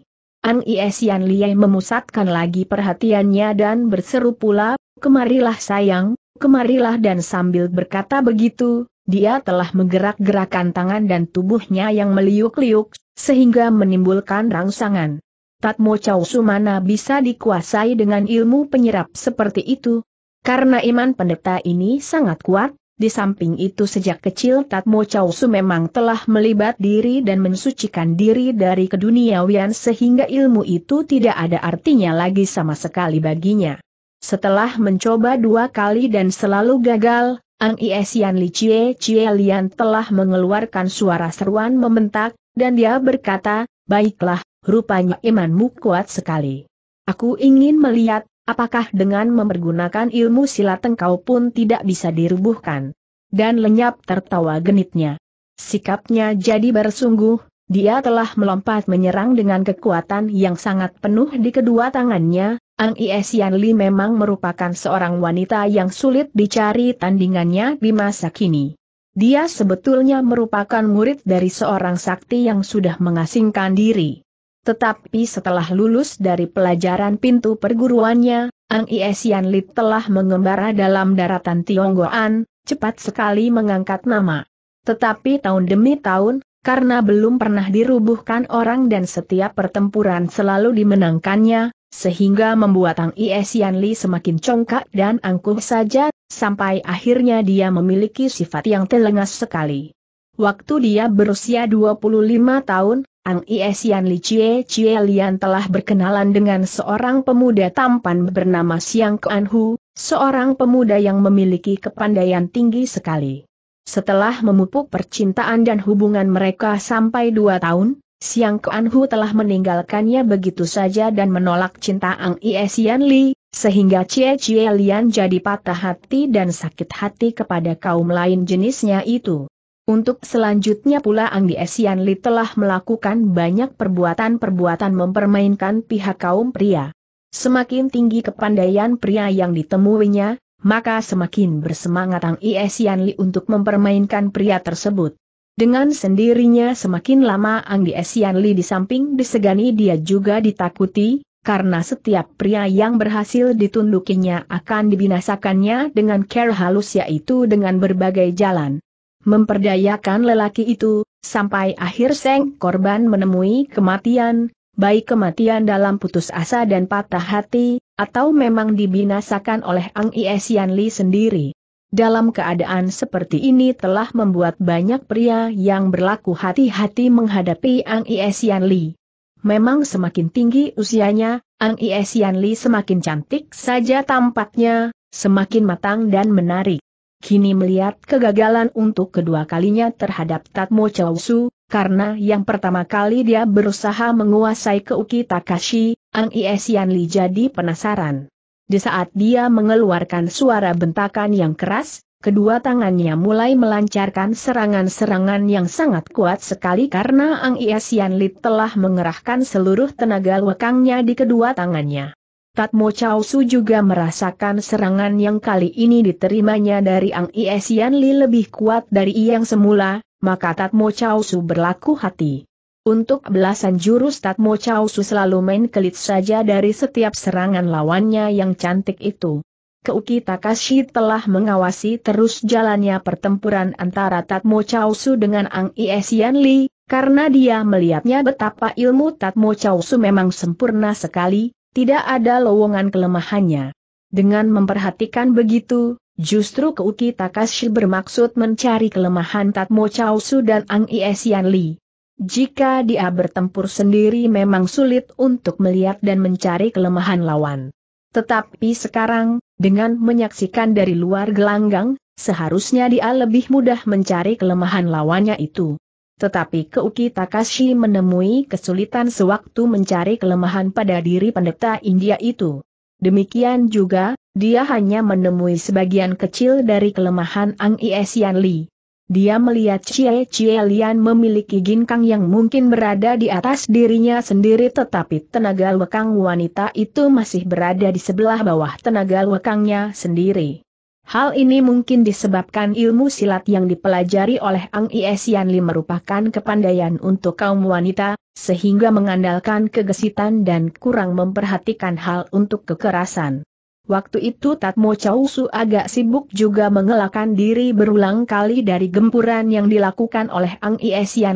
Ang Iesian Li memusatkan lagi perhatiannya dan berseru pula, kemarilah sayang, kemarilah dan sambil berkata begitu, dia telah menggerak-gerakan tangan dan tubuhnya yang meliuk-liuk, sehingga menimbulkan rangsangan. Tatmo Chow Sumana bisa dikuasai dengan ilmu penyerap seperti itu. Karena iman pendeta ini sangat kuat, di samping itu sejak kecil Tatmo Chow Su memang telah melibat diri dan mensucikan diri dari keduniawian sehingga ilmu itu tidak ada artinya lagi sama sekali baginya. Setelah mencoba dua kali dan selalu gagal, Ang Iesian Li Chie Chie Lian telah mengeluarkan suara seruan membentak, dan dia berkata, Baiklah, rupanya imanmu kuat sekali. Aku ingin melihat, apakah dengan mempergunakan ilmu silat engkau pun tidak bisa dirubuhkan. Dan lenyap tertawa genitnya. Sikapnya jadi bersungguh, dia telah melompat menyerang dengan kekuatan yang sangat penuh di kedua tangannya, Ang Iesian Li memang merupakan seorang wanita yang sulit dicari tandingannya di masa kini. Dia sebetulnya merupakan murid dari seorang sakti yang sudah mengasingkan diri. Tetapi setelah lulus dari pelajaran pintu perguruannya, Ang Iesian Lit telah mengembara dalam daratan Tionggoan, cepat sekali mengangkat nama. Tetapi tahun demi tahun, karena belum pernah dirubuhkan orang dan setiap pertempuran selalu dimenangkannya, sehingga membuat Ang Iesian Li semakin congkak dan angkuh saja, sampai akhirnya dia memiliki sifat yang telengas sekali. Waktu dia berusia 25 tahun, Ang Iesian Li Chie Chie Lian telah berkenalan dengan seorang pemuda tampan bernama Siang Kuan Hu, seorang pemuda yang memiliki kepandaian tinggi sekali. Setelah memupuk percintaan dan hubungan mereka sampai dua tahun, Siang Kuan Hu telah meninggalkannya begitu saja dan menolak cinta Ang Iesian Li, sehingga Chie Chie Lian jadi patah hati dan sakit hati kepada kaum lain jenisnya itu. Untuk selanjutnya pula Anggi Esian Li telah melakukan banyak perbuatan-perbuatan mempermainkan pihak kaum pria. Semakin tinggi kepandaian pria yang ditemuinya, maka semakin bersemangat Ang Esian Li untuk mempermainkan pria tersebut. Dengan sendirinya semakin lama Anggi Esian Li di samping disegani dia juga ditakuti, karena setiap pria yang berhasil ditundukinya akan dibinasakannya dengan care halus yaitu dengan berbagai jalan memperdayakan lelaki itu, sampai akhir seng korban menemui kematian, baik kematian dalam putus asa dan patah hati, atau memang dibinasakan oleh Ang Iesian Li sendiri. Dalam keadaan seperti ini telah membuat banyak pria yang berlaku hati-hati menghadapi Ang Iesian Li. Memang semakin tinggi usianya, Ang Iesian Li semakin cantik saja tampaknya, semakin matang dan menarik kini melihat kegagalan untuk kedua kalinya terhadap Tatmo Chowsu, karena yang pertama kali dia berusaha menguasai Keuki Takashi, Ang Iesian Li jadi penasaran. Di saat dia mengeluarkan suara bentakan yang keras, kedua tangannya mulai melancarkan serangan-serangan yang sangat kuat sekali karena Ang Iesian Li telah mengerahkan seluruh tenaga lekangnya di kedua tangannya. Tatmo Chao Su juga merasakan serangan yang kali ini diterimanya dari Ang Iesian Li lebih kuat dari yang semula, maka Tatmo Chao Su berlaku hati. Untuk belasan jurus Tatmo Chao Su selalu main kelit saja dari setiap serangan lawannya yang cantik itu. Keuki Takashi telah mengawasi terus jalannya pertempuran antara Tatmo Chao Su dengan Ang Iesian Li, karena dia melihatnya betapa ilmu Tatmo Chao Su memang sempurna sekali, tidak ada lowongan kelemahannya. Dengan memperhatikan begitu, justru Keuki Takashi bermaksud mencari kelemahan Tatmo Su dan Ang Iesian Li. Jika dia bertempur sendiri memang sulit untuk melihat dan mencari kelemahan lawan. Tetapi sekarang, dengan menyaksikan dari luar gelanggang, seharusnya dia lebih mudah mencari kelemahan lawannya itu. Tetapi Keuki Takashi menemui kesulitan sewaktu mencari kelemahan pada diri pendeta India itu. Demikian juga, dia hanya menemui sebagian kecil dari kelemahan Ang Iesian Li. Dia melihat Chie Chie Lian memiliki ginkang yang mungkin berada di atas dirinya sendiri tetapi tenaga lekang wanita itu masih berada di sebelah bawah tenaga lekangnya sendiri. Hal ini mungkin disebabkan ilmu silat yang dipelajari oleh Ang Iesianli merupakan kepandaian untuk kaum wanita, sehingga mengandalkan kegesitan dan kurang memperhatikan hal untuk kekerasan. Waktu itu Tatmo Chausu agak sibuk juga mengelakkan diri berulang kali dari gempuran yang dilakukan oleh Ang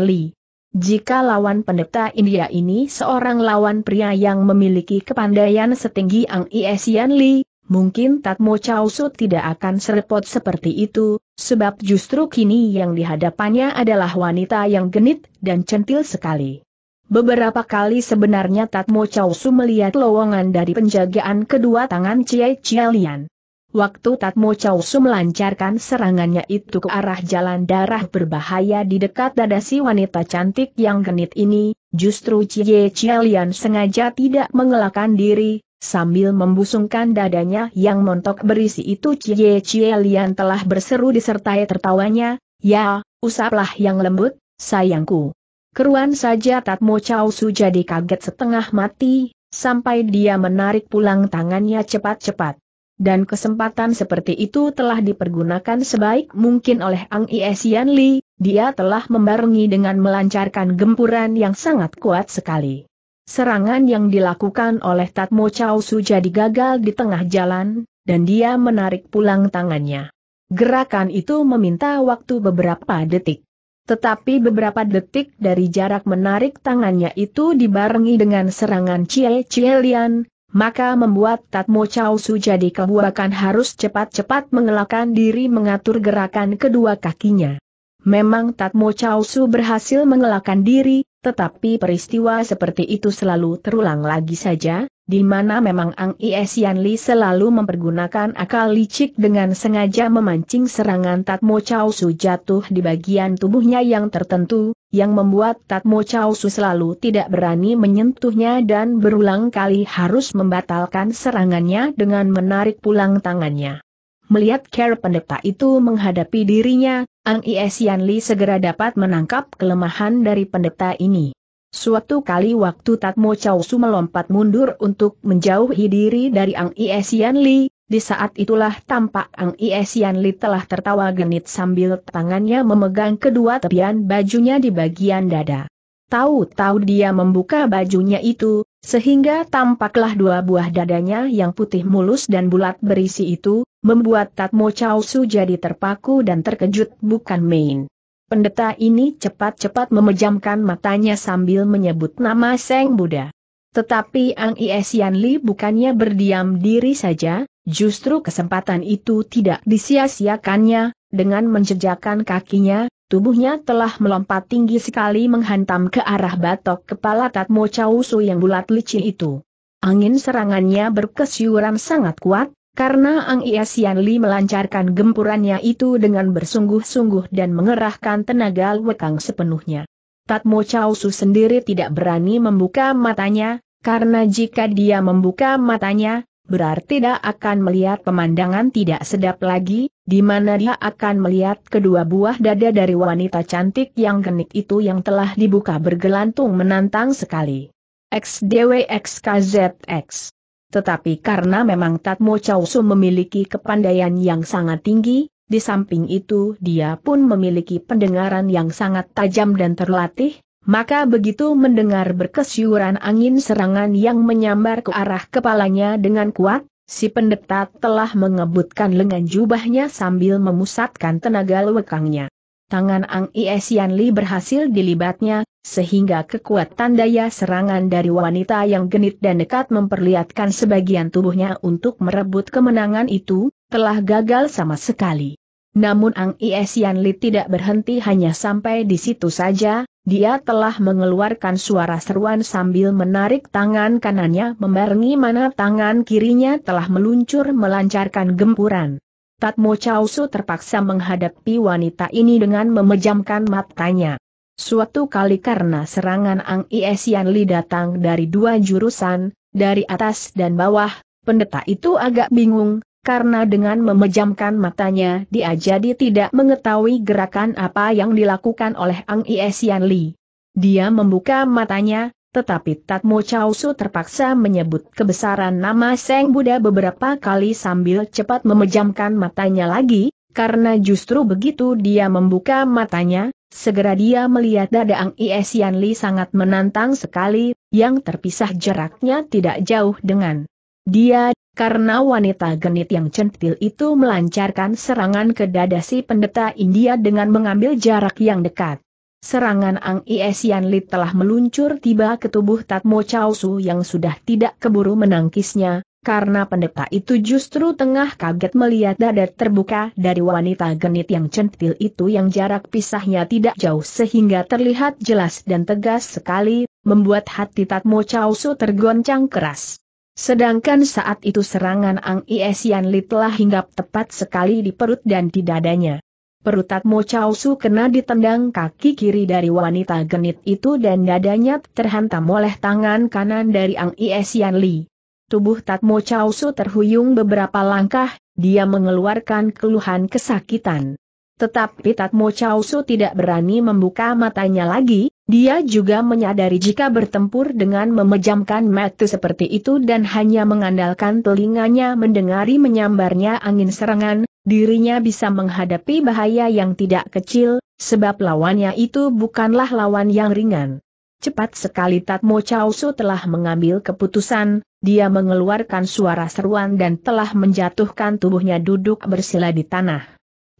Li. Jika lawan pendeta India ini seorang lawan pria yang memiliki kepandaian setinggi Ang Iesian Li, mungkin Tatmo Chausu tidak akan serepot seperti itu, sebab justru kini yang dihadapannya adalah wanita yang genit dan centil sekali. Beberapa kali sebenarnya Tatmo Chausu melihat lowongan dari penjagaan kedua tangan Cie Cialian. Waktu Tatmo Chausu melancarkan serangannya itu ke arah jalan darah berbahaya di dekat dada si wanita cantik yang genit ini, justru Cie Cialian sengaja tidak mengelakkan diri, Sambil membusungkan dadanya yang montok berisi itu Cie Cie Lian telah berseru disertai tertawanya, Ya, usaplah yang lembut, sayangku. Keruan saja Tatmo Chow Su jadi kaget setengah mati, sampai dia menarik pulang tangannya cepat-cepat. Dan kesempatan seperti itu telah dipergunakan sebaik mungkin oleh Ang Iesian Li, dia telah membarengi dengan melancarkan gempuran yang sangat kuat sekali. Serangan yang dilakukan oleh Tatmo Chow Su jadi gagal di tengah jalan, dan dia menarik pulang tangannya. Gerakan itu meminta waktu beberapa detik. Tetapi beberapa detik dari jarak menarik tangannya itu dibarengi dengan serangan ciel Lian, maka membuat Tatmo Chow Su jadi kebuakan harus cepat-cepat mengelakkan diri mengatur gerakan kedua kakinya. Memang Tatmo Chausu berhasil mengelakkan diri, tetapi peristiwa seperti itu selalu terulang lagi saja, di mana memang Ang Is Yan Li selalu mempergunakan akal licik dengan sengaja memancing serangan Tatmo Chausu jatuh di bagian tubuhnya yang tertentu, yang membuat Tatmo Chausu selalu tidak berani menyentuhnya dan berulang kali harus membatalkan serangannya dengan menarik pulang tangannya. Melihat care pendeta itu menghadapi dirinya, Ang Iesian Li segera dapat menangkap kelemahan dari pendeta ini. Suatu kali waktu Tatmo Chow Su melompat mundur untuk menjauhi diri dari Ang Iesian Li, di saat itulah tampak Ang Iesian Li telah tertawa genit sambil tangannya memegang kedua tepian bajunya di bagian dada. Tahu-tahu dia membuka bajunya itu, sehingga tampaklah dua buah dadanya yang putih mulus dan bulat berisi itu, membuat Tatmo Chow Su jadi terpaku dan terkejut bukan main. Pendeta ini cepat-cepat memejamkan matanya sambil menyebut nama Seng Buddha. Tetapi Ang Iesian Li bukannya berdiam diri saja, justru kesempatan itu tidak disia-siakannya, dengan menjejakkan kakinya, tubuhnya telah melompat tinggi sekali menghantam ke arah batok kepala Tatmo Su yang bulat licin itu. Angin serangannya berkesiuran sangat kuat, karena Ang Sian Li melancarkan gempurannya itu dengan bersungguh-sungguh dan mengerahkan tenaga wekang sepenuhnya. Tatmo Chao Su sendiri tidak berani membuka matanya, karena jika dia membuka matanya, berarti tidak akan melihat pemandangan tidak sedap lagi, di mana dia akan melihat kedua buah dada dari wanita cantik yang genit itu yang telah dibuka bergelantung menantang sekali. XDWXKZX tetapi karena memang Tatmo Chausu memiliki kepandaian yang sangat tinggi, di samping itu dia pun memiliki pendengaran yang sangat tajam dan terlatih, maka begitu mendengar berkesyuran angin serangan yang menyambar ke arah kepalanya dengan kuat, si pendeta telah mengebutkan lengan jubahnya sambil memusatkan tenaga lewekangnya tangan Ang Iesian Li berhasil dilibatnya, sehingga kekuatan daya serangan dari wanita yang genit dan dekat memperlihatkan sebagian tubuhnya untuk merebut kemenangan itu, telah gagal sama sekali. Namun Ang Iesian Li tidak berhenti hanya sampai di situ saja, dia telah mengeluarkan suara seruan sambil menarik tangan kanannya membarengi mana tangan kirinya telah meluncur melancarkan gempuran. Tatmo Chausu terpaksa menghadapi wanita ini dengan memejamkan matanya. Suatu kali karena serangan Ang Iesian Li datang dari dua jurusan, dari atas dan bawah, pendeta itu agak bingung, karena dengan memejamkan matanya dia jadi tidak mengetahui gerakan apa yang dilakukan oleh Ang Iesian Li. Dia membuka matanya, tetapi Tatmo Chausu terpaksa menyebut kebesaran nama Seng Buddha beberapa kali sambil cepat memejamkan matanya lagi, karena justru begitu dia membuka matanya, segera dia melihat dada Ang Ies Sian Li sangat menantang sekali, yang terpisah jaraknya tidak jauh dengan dia, karena wanita genit yang centil itu melancarkan serangan ke dada si pendeta India dengan mengambil jarak yang dekat. Serangan Ang Isian Li telah meluncur tiba ke tubuh Tatmo Chao Su yang sudah tidak keburu menangkisnya, karena pendeta itu justru tengah kaget melihat dada terbuka dari wanita genit yang centil itu yang jarak pisahnya tidak jauh sehingga terlihat jelas dan tegas sekali, membuat hati Tatmo Su tergoncang keras. Sedangkan saat itu serangan Ang Isian Li telah hinggap tepat sekali di perut dan di dadanya. Perutat Mo Chau Su kena ditendang kaki kiri dari wanita genit itu dan dadanya terhantam oleh tangan kanan dari Ang Iesian Li. Tubuh Tat Mo Chau Su terhuyung beberapa langkah, dia mengeluarkan keluhan kesakitan. Tetapi Tat Mo Chau Su tidak berani membuka matanya lagi, dia juga menyadari jika bertempur dengan memejamkan mata seperti itu dan hanya mengandalkan telinganya mendengari menyambarnya angin serangan, dirinya bisa menghadapi bahaya yang tidak kecil, sebab lawannya itu bukanlah lawan yang ringan. Cepat sekali Tatmo Chausu telah mengambil keputusan, dia mengeluarkan suara seruan dan telah menjatuhkan tubuhnya duduk bersila di tanah.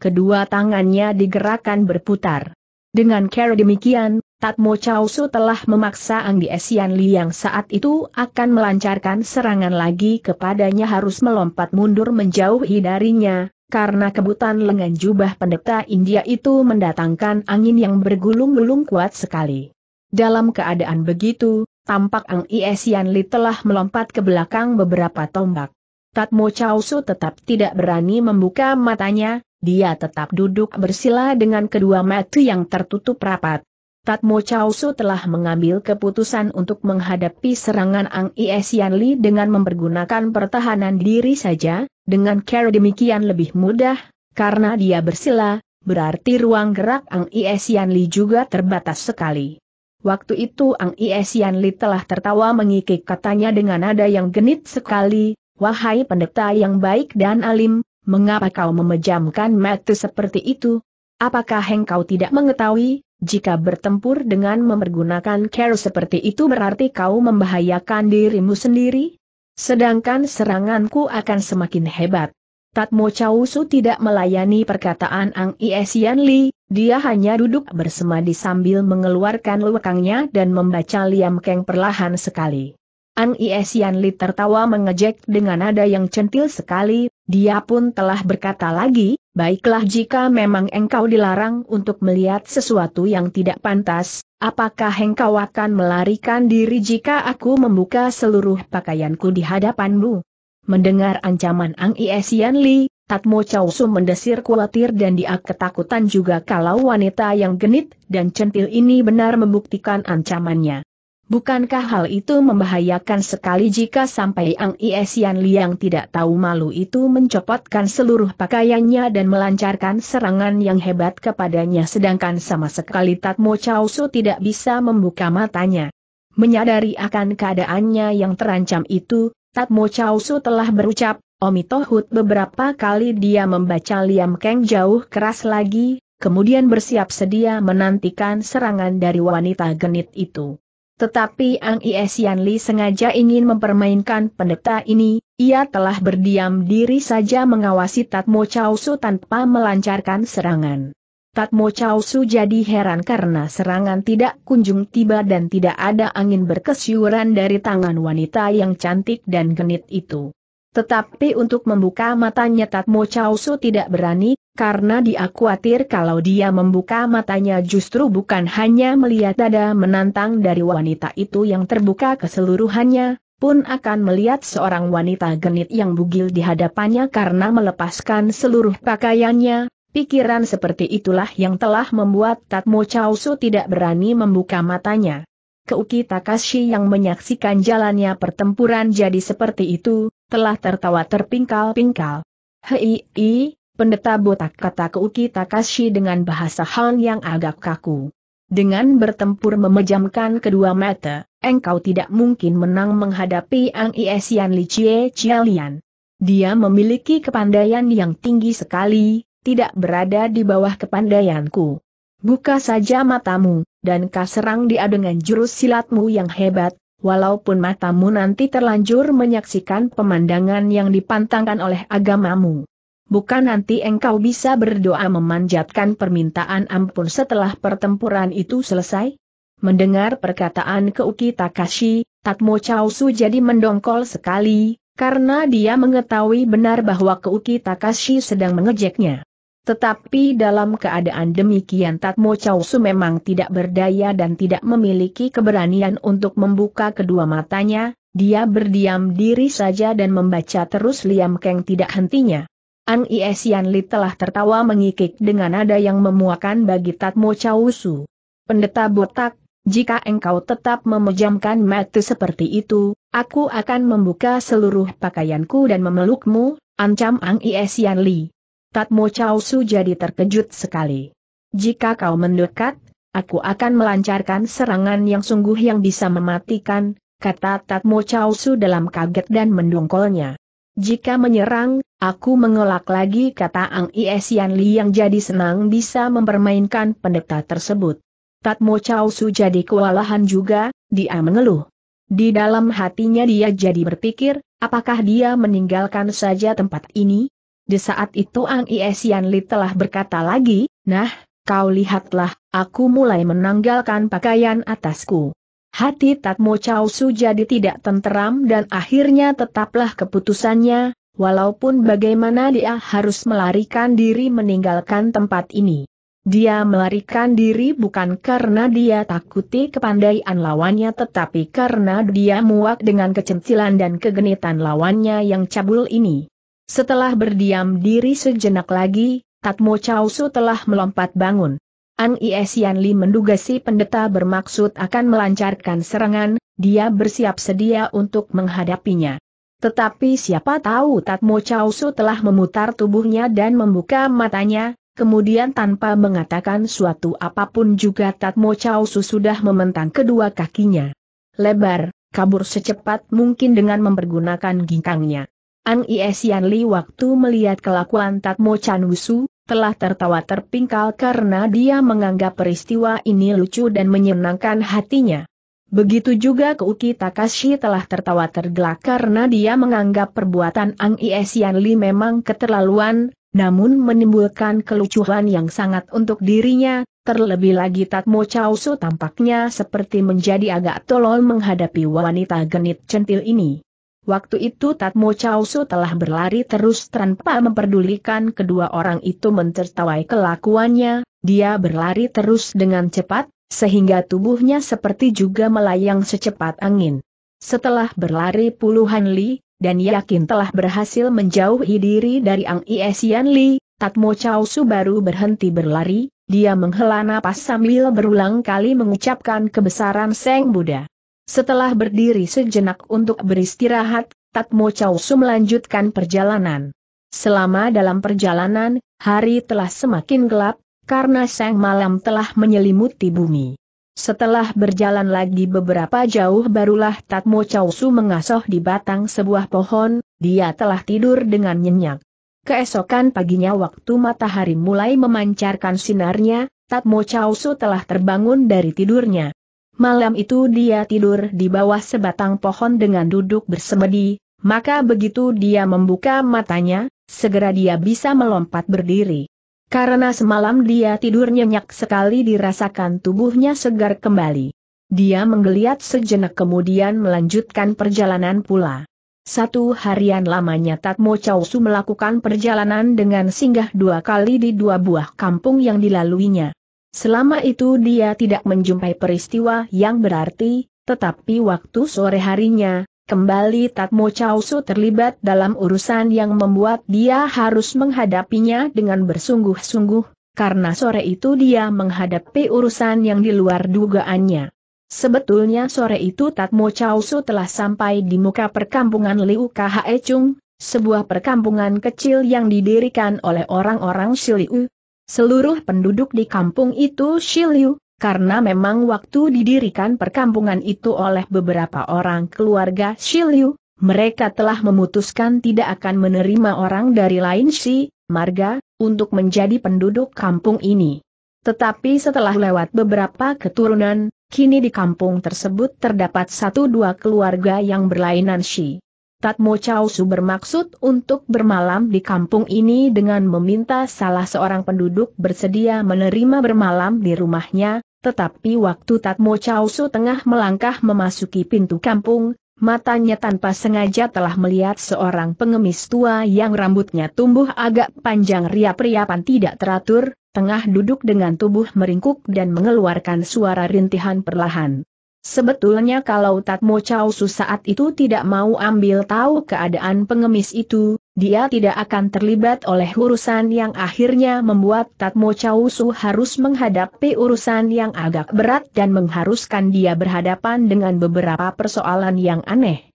Kedua tangannya digerakkan berputar. Dengan cara demikian, Tatmo Chausu telah memaksa Anggi Esian Li yang saat itu akan melancarkan serangan lagi kepadanya harus melompat mundur menjauhi darinya, karena kebutan lengan jubah pendeta India itu mendatangkan angin yang bergulung-gulung kuat sekali. Dalam keadaan begitu, tampak Ang Iesian Li telah melompat ke belakang beberapa tombak. Tatmo Chausu tetap tidak berani membuka matanya, dia tetap duduk bersila dengan kedua mata yang tertutup rapat. Tatmo Chausu telah mengambil keputusan untuk menghadapi serangan Ang Iesian Li dengan mempergunakan pertahanan diri saja, dengan cara demikian lebih mudah, karena dia bersila, berarti ruang gerak Ang Iesian Li juga terbatas sekali. Waktu itu Ang Iesian Li telah tertawa mengikik katanya dengan nada yang genit sekali, Wahai pendeta yang baik dan alim, mengapa kau memejamkan mata seperti itu? Apakah engkau tidak mengetahui, jika bertempur dengan mempergunakan cara seperti itu berarti kau membahayakan dirimu sendiri? Sedangkan seranganku akan semakin hebat. Tatmo Chausu tidak melayani perkataan Ang Iesian Li, dia hanya duduk bersemadi sambil mengeluarkan lewekangnya dan membaca Liam Keng perlahan sekali. An Iesian tertawa mengejek dengan nada yang centil sekali, dia pun telah berkata lagi, baiklah jika memang engkau dilarang untuk melihat sesuatu yang tidak pantas, apakah engkau akan melarikan diri jika aku membuka seluruh pakaianku di hadapanmu? Mendengar ancaman Ang Iesian Tatmo Chow mendesir khawatir dan dia ketakutan juga kalau wanita yang genit dan centil ini benar membuktikan ancamannya. Bukankah hal itu membahayakan sekali jika sampai Ang Iesian Liang tidak tahu malu itu mencopotkan seluruh pakaiannya dan melancarkan serangan yang hebat kepadanya sedangkan sama sekali Tatmo Chausu tidak bisa membuka matanya. Menyadari akan keadaannya yang terancam itu, Tatmo Chausu telah berucap, Omi Tohut beberapa kali dia membaca Liam Keng jauh keras lagi, kemudian bersiap sedia menantikan serangan dari wanita genit itu. Tetapi Ang Iesian Li sengaja ingin mempermainkan pendeta ini, ia telah berdiam diri saja mengawasi Tatmo Chow Su tanpa melancarkan serangan. Tatmo Chow Su jadi heran karena serangan tidak kunjung tiba dan tidak ada angin berkesyuran dari tangan wanita yang cantik dan genit itu. Tetapi untuk membuka matanya Tatmo Chausu tidak berani, karena dia khawatir kalau dia membuka matanya justru bukan hanya melihat dada menantang dari wanita itu yang terbuka keseluruhannya, pun akan melihat seorang wanita genit yang bugil di hadapannya karena melepaskan seluruh pakaiannya. Pikiran seperti itulah yang telah membuat Tatmo Chausu tidak berani membuka matanya. Keuki Takashi yang menyaksikan jalannya pertempuran jadi seperti itu, telah tertawa terpingkal-pingkal. Hei, i, pendeta botak kata Keuki Takashi dengan bahasa Han yang agak kaku. Dengan bertempur memejamkan kedua mata, engkau tidak mungkin menang menghadapi Ang Iesian Li Chie Chialian. Dia memiliki kepandaian yang tinggi sekali, tidak berada di bawah kepandaianku. Buka saja matamu, dan kau serang dia dengan jurus silatmu yang hebat, walaupun matamu nanti terlanjur menyaksikan pemandangan yang dipantangkan oleh agamamu. Bukan nanti engkau bisa berdoa memanjatkan permintaan ampun setelah pertempuran itu selesai? Mendengar perkataan Keuki Takashi, Tatmo Chausu jadi mendongkol sekali, karena dia mengetahui benar bahwa Keuki Takashi sedang mengejeknya. Tetapi dalam keadaan demikian Tatmo Chausu memang tidak berdaya dan tidak memiliki keberanian untuk membuka kedua matanya, dia berdiam diri saja dan membaca terus Liam Keng tidak hentinya. Ang Iesian Li telah tertawa mengikik dengan nada yang memuakan bagi Tatmo Chausu. Pendeta botak, jika engkau tetap memejamkan mata seperti itu, aku akan membuka seluruh pakaianku dan memelukmu, ancam Ang Iesian Li. Tatmo Chow Su jadi terkejut sekali. Jika kau mendekat, aku akan melancarkan serangan yang sungguh yang bisa mematikan, kata Tatmo Chow Su dalam kaget dan mendongkolnya. Jika menyerang, aku mengelak lagi kata Ang Iesian Li yang jadi senang bisa mempermainkan pendeta tersebut. Tatmo Chow Su jadi kewalahan juga, dia mengeluh. Di dalam hatinya dia jadi berpikir, apakah dia meninggalkan saja tempat ini? Di saat itu Ang Iesian Li telah berkata lagi, Nah, kau lihatlah, aku mulai menanggalkan pakaian atasku. Hati Tatmo Chow Su jadi tidak tenteram dan akhirnya tetaplah keputusannya, walaupun bagaimana dia harus melarikan diri meninggalkan tempat ini. Dia melarikan diri bukan karena dia takuti kepandaian lawannya tetapi karena dia muak dengan kecencilan dan kegenitan lawannya yang cabul ini. Setelah berdiam diri sejenak lagi, Tatmo Chausu telah melompat bangun. Ang Iesian Li menduga si pendeta bermaksud akan melancarkan serangan, dia bersiap sedia untuk menghadapinya. Tetapi siapa tahu Tatmo Chausu telah memutar tubuhnya dan membuka matanya, kemudian tanpa mengatakan suatu apapun juga Tatmo Chausu sudah mementang kedua kakinya. Lebar, kabur secepat mungkin dengan mempergunakan ginkangnya. An Iesian Li waktu melihat kelakuan Tatmo Chan Wusu, telah tertawa terpingkal karena dia menganggap peristiwa ini lucu dan menyenangkan hatinya. Begitu juga Keuki Takashi telah tertawa tergelak karena dia menganggap perbuatan Ang Iesian Li memang keterlaluan, namun menimbulkan kelucuan yang sangat untuk dirinya, terlebih lagi Tatmo Su tampaknya seperti menjadi agak tolol menghadapi wanita genit centil ini. Waktu itu Tatmo Chausu telah berlari terus tanpa memperdulikan kedua orang itu mentertawai kelakuannya, dia berlari terus dengan cepat, sehingga tubuhnya seperti juga melayang secepat angin. Setelah berlari puluhan li, dan yakin telah berhasil menjauhi diri dari Ang Iesian Li, Tatmo Chausu baru berhenti berlari, dia menghela napas sambil berulang kali mengucapkan kebesaran Seng Buddha. Setelah berdiri sejenak untuk beristirahat, Tatmo Chausu melanjutkan perjalanan. Selama dalam perjalanan, hari telah semakin gelap, karena sang malam telah menyelimuti bumi. Setelah berjalan lagi beberapa jauh barulah Tatmo Chausu mengasoh di batang sebuah pohon, dia telah tidur dengan nyenyak. Keesokan paginya waktu matahari mulai memancarkan sinarnya, Tatmo Chausu telah terbangun dari tidurnya. Malam itu dia tidur di bawah sebatang pohon dengan duduk bersemedi. maka begitu dia membuka matanya, segera dia bisa melompat berdiri. Karena semalam dia tidur nyenyak sekali dirasakan tubuhnya segar kembali. Dia menggeliat sejenak kemudian melanjutkan perjalanan pula. Satu harian lamanya Tatmo Chausu melakukan perjalanan dengan singgah dua kali di dua buah kampung yang dilaluinya. Selama itu dia tidak menjumpai peristiwa yang berarti, tetapi waktu sore harinya, kembali Tatmo Chausu terlibat dalam urusan yang membuat dia harus menghadapinya dengan bersungguh-sungguh, karena sore itu dia menghadapi urusan yang di luar dugaannya. Sebetulnya sore itu Tatmo Chausu telah sampai di muka perkampungan Liu Kha Chung, sebuah perkampungan kecil yang didirikan oleh orang-orang Shiliu, Seluruh penduduk di kampung itu Shiliu, karena memang waktu didirikan perkampungan itu oleh beberapa orang keluarga Shiliu, mereka telah memutuskan tidak akan menerima orang dari lain si, marga, untuk menjadi penduduk kampung ini. Tetapi setelah lewat beberapa keturunan, kini di kampung tersebut terdapat satu dua keluarga yang berlainan si. Tatmo Su bermaksud untuk bermalam di kampung ini dengan meminta salah seorang penduduk bersedia menerima bermalam di rumahnya, tetapi waktu Tatmo Su tengah melangkah memasuki pintu kampung, matanya tanpa sengaja telah melihat seorang pengemis tua yang rambutnya tumbuh agak panjang riap-riapan tidak teratur, tengah duduk dengan tubuh meringkuk dan mengeluarkan suara rintihan perlahan. Sebetulnya kalau Tatmo Su saat itu tidak mau ambil tahu keadaan pengemis itu, dia tidak akan terlibat oleh urusan yang akhirnya membuat Tatmo Su harus menghadapi urusan yang agak berat dan mengharuskan dia berhadapan dengan beberapa persoalan yang aneh.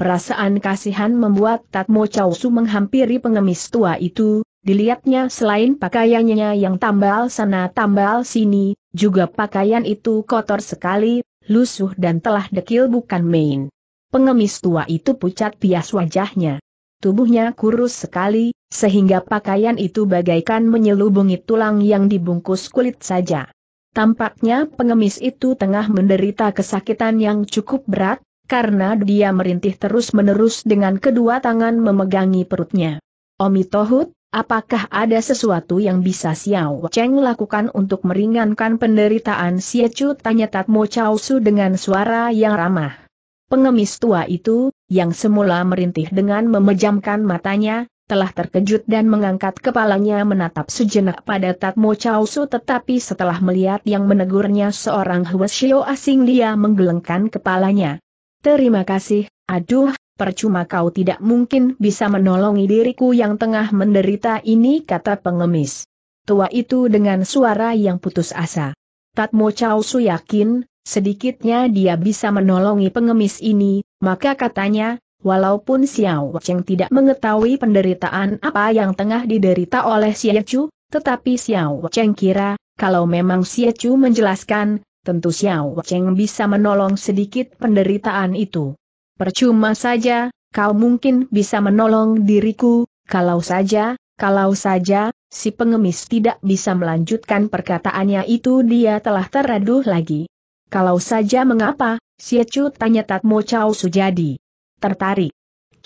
Perasaan kasihan membuat Tatmo Su menghampiri pengemis tua itu, Dilihatnya selain pakaiannya yang tambal sana tambal sini, juga pakaian itu kotor sekali, lusuh dan telah dekil bukan main. Pengemis tua itu pucat pias wajahnya. Tubuhnya kurus sekali, sehingga pakaian itu bagaikan menyelubungi tulang yang dibungkus kulit saja. Tampaknya pengemis itu tengah menderita kesakitan yang cukup berat, karena dia merintih terus-menerus dengan kedua tangan memegangi perutnya. Omitohut, Apakah ada sesuatu yang bisa Xiao Cheng lakukan untuk meringankan penderitaan Xie Chu? Tanya Tatmo Chao Su dengan suara yang ramah. Pengemis tua itu, yang semula merintih dengan memejamkan matanya, telah terkejut dan mengangkat kepalanya menatap sejenak pada Tatmo Chao Su tetapi setelah melihat yang menegurnya seorang Huashio asing dia menggelengkan kepalanya. Terima kasih, aduh, percuma kau tidak mungkin bisa menolongi diriku yang tengah menderita ini kata pengemis. Tua itu dengan suara yang putus asa. Tatmo Chow Su yakin, sedikitnya dia bisa menolongi pengemis ini, maka katanya, walaupun Xiao Cheng tidak mengetahui penderitaan apa yang tengah diderita oleh Xie Chu, tetapi Xiao Cheng kira, kalau memang Xie Chu menjelaskan, tentu Xiao Cheng bisa menolong sedikit penderitaan itu. Percuma saja, kau mungkin bisa menolong diriku, kalau saja, kalau saja, si pengemis tidak bisa melanjutkan perkataannya itu dia telah teraduh lagi. Kalau saja mengapa, Ecu tanya Tatmo cau Sujadi. Tertarik.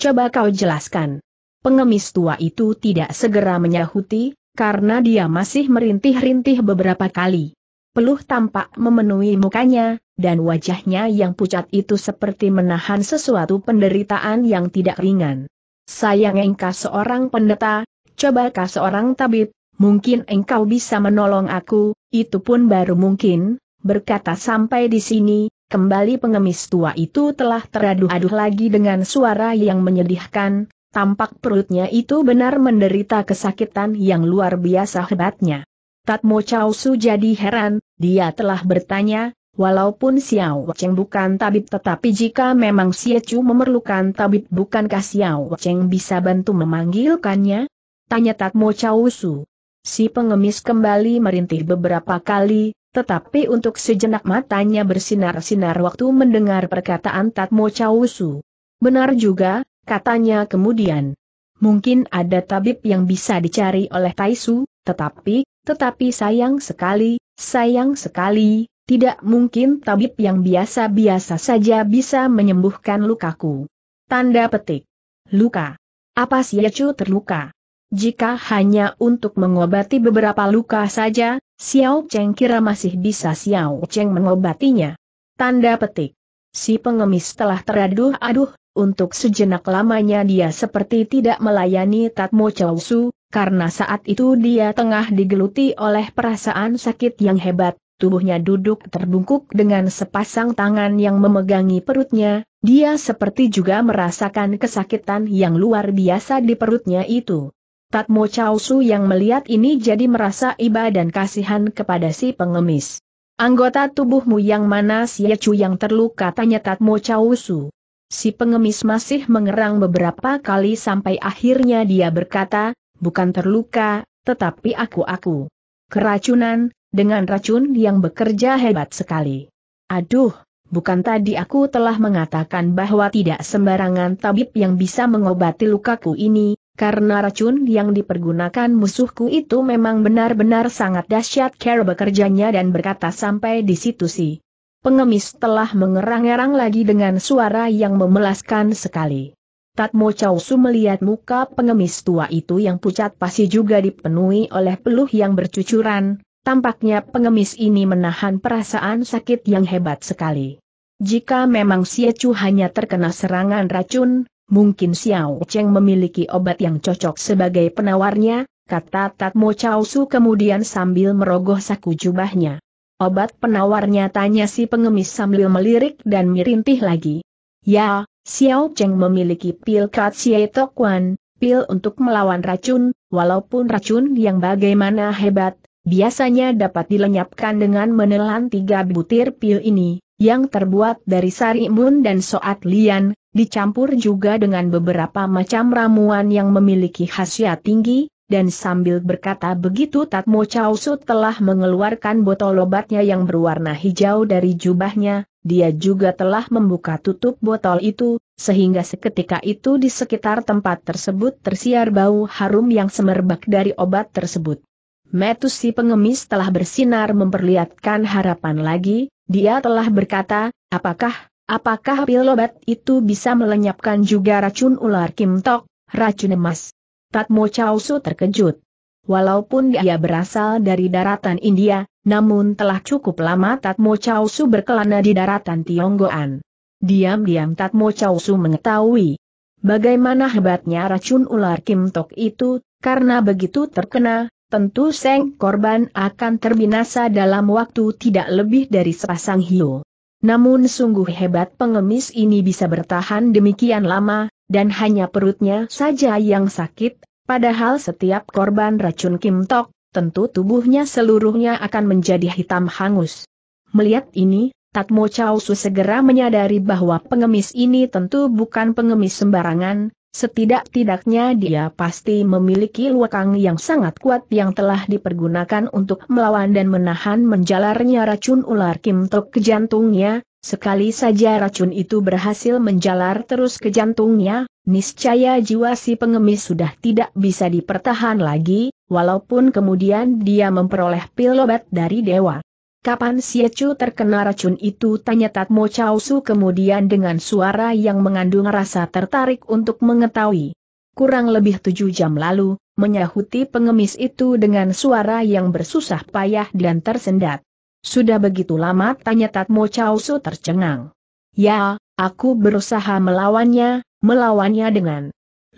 Coba kau jelaskan. Pengemis tua itu tidak segera menyahuti, karena dia masih merintih-rintih beberapa kali. Peluh tampak memenuhi mukanya, dan wajahnya yang pucat itu seperti menahan sesuatu penderitaan yang tidak ringan. Sayang engkau seorang pendeta, cobakah seorang tabib, mungkin engkau bisa menolong aku, itu pun baru mungkin, berkata sampai di sini, kembali pengemis tua itu telah teraduh-aduh lagi dengan suara yang menyedihkan, tampak perutnya itu benar menderita kesakitan yang luar biasa hebatnya. Tatmo Chausu jadi heran, dia telah bertanya, Walaupun Xiao Cheng bukan tabib tetapi jika memang Xie Chu memerlukan tabib bukankah Xiao Cheng bisa bantu memanggilkannya? Tanya Tatmo Chau Su. Si pengemis kembali merintih beberapa kali, tetapi untuk sejenak matanya bersinar-sinar waktu mendengar perkataan Tatmo Chau Su. Benar juga, katanya kemudian. Mungkin ada tabib yang bisa dicari oleh Taisu, tetapi, tetapi sayang sekali, sayang sekali, tidak mungkin tabib yang biasa-biasa saja bisa menyembuhkan lukaku. Tanda petik. Luka. Apa si Yecu terluka? Jika hanya untuk mengobati beberapa luka saja, Xiao Cheng kira masih bisa Xiao Cheng mengobatinya. Tanda petik. Si pengemis telah teraduh-aduh, untuk sejenak lamanya dia seperti tidak melayani Tatmo Su, karena saat itu dia tengah digeluti oleh perasaan sakit yang hebat, tubuhnya duduk terbungkuk dengan sepasang tangan yang memegangi perutnya, dia seperti juga merasakan kesakitan yang luar biasa di perutnya itu. Tatmo Chausu yang melihat ini jadi merasa iba dan kasihan kepada si pengemis. Anggota tubuhmu yang mana si Yechu yang terluka tanya Tatmo Chausu. Si pengemis masih mengerang beberapa kali sampai akhirnya dia berkata, bukan terluka, tetapi aku-aku. Keracunan, dengan racun yang bekerja hebat sekali. Aduh, bukan tadi aku telah mengatakan bahwa tidak sembarangan tabib yang bisa mengobati lukaku ini, karena racun yang dipergunakan musuhku itu memang benar-benar sangat dahsyat cara bekerjanya dan berkata sampai di situ sih. Pengemis telah mengerang-erang lagi dengan suara yang memelaskan sekali. Tatmo Chausu melihat muka pengemis tua itu yang pucat pasti juga dipenuhi oleh peluh yang bercucuran, Tampaknya pengemis ini menahan perasaan sakit yang hebat sekali. Jika memang Siacu hanya terkena serangan racun, mungkin Xiao Cheng memiliki obat yang cocok sebagai penawarnya, kata Tatmo Chao Su kemudian sambil merogoh saku jubahnya. Obat penawarnya tanya si pengemis sambil melirik dan mirintih lagi. Ya, Xiao Cheng memiliki pil Tok Wan, pil untuk melawan racun, walaupun racun yang bagaimana hebat, biasanya dapat dilenyapkan dengan menelan tiga butir pil ini, yang terbuat dari sari imun dan soat lian, dicampur juga dengan beberapa macam ramuan yang memiliki khasiat tinggi, dan sambil berkata begitu Tatmo Chaosu telah mengeluarkan botol obatnya yang berwarna hijau dari jubahnya, dia juga telah membuka tutup botol itu, sehingga seketika itu di sekitar tempat tersebut tersiar bau harum yang semerbak dari obat tersebut. Metus si pengemis telah bersinar memperlihatkan harapan lagi, dia telah berkata, apakah, apakah pil itu bisa melenyapkan juga racun ular Kim Tok, racun emas? Tatmo Chausu terkejut. Walaupun dia berasal dari daratan India, namun telah cukup lama Tatmo Chausu berkelana di daratan Tionggoan. Diam-diam Tatmo Chausu mengetahui bagaimana hebatnya racun ular Kim Tok itu, karena begitu terkena, tentu Seng korban akan terbinasa dalam waktu tidak lebih dari sepasang hiu. Namun sungguh hebat pengemis ini bisa bertahan demikian lama, dan hanya perutnya saja yang sakit, padahal setiap korban racun Kim Tok, tentu tubuhnya seluruhnya akan menjadi hitam hangus. Melihat ini, Tatmo Chow Su segera menyadari bahwa pengemis ini tentu bukan pengemis sembarangan, Setidak-tidaknya dia pasti memiliki luakang yang sangat kuat yang telah dipergunakan untuk melawan dan menahan menjalarnya racun ular Kim Tok ke jantungnya, sekali saja racun itu berhasil menjalar terus ke jantungnya, niscaya jiwa si pengemis sudah tidak bisa dipertahan lagi, walaupun kemudian dia memperoleh pil obat dari dewa. Kapan Siechu terkena racun itu tanya Tatmo Chausu kemudian dengan suara yang mengandung rasa tertarik untuk mengetahui. Kurang lebih tujuh jam lalu, menyahuti pengemis itu dengan suara yang bersusah payah dan tersendat. Sudah begitu lama tanya Tatmo Chausu tercengang. Ya, aku berusaha melawannya, melawannya dengan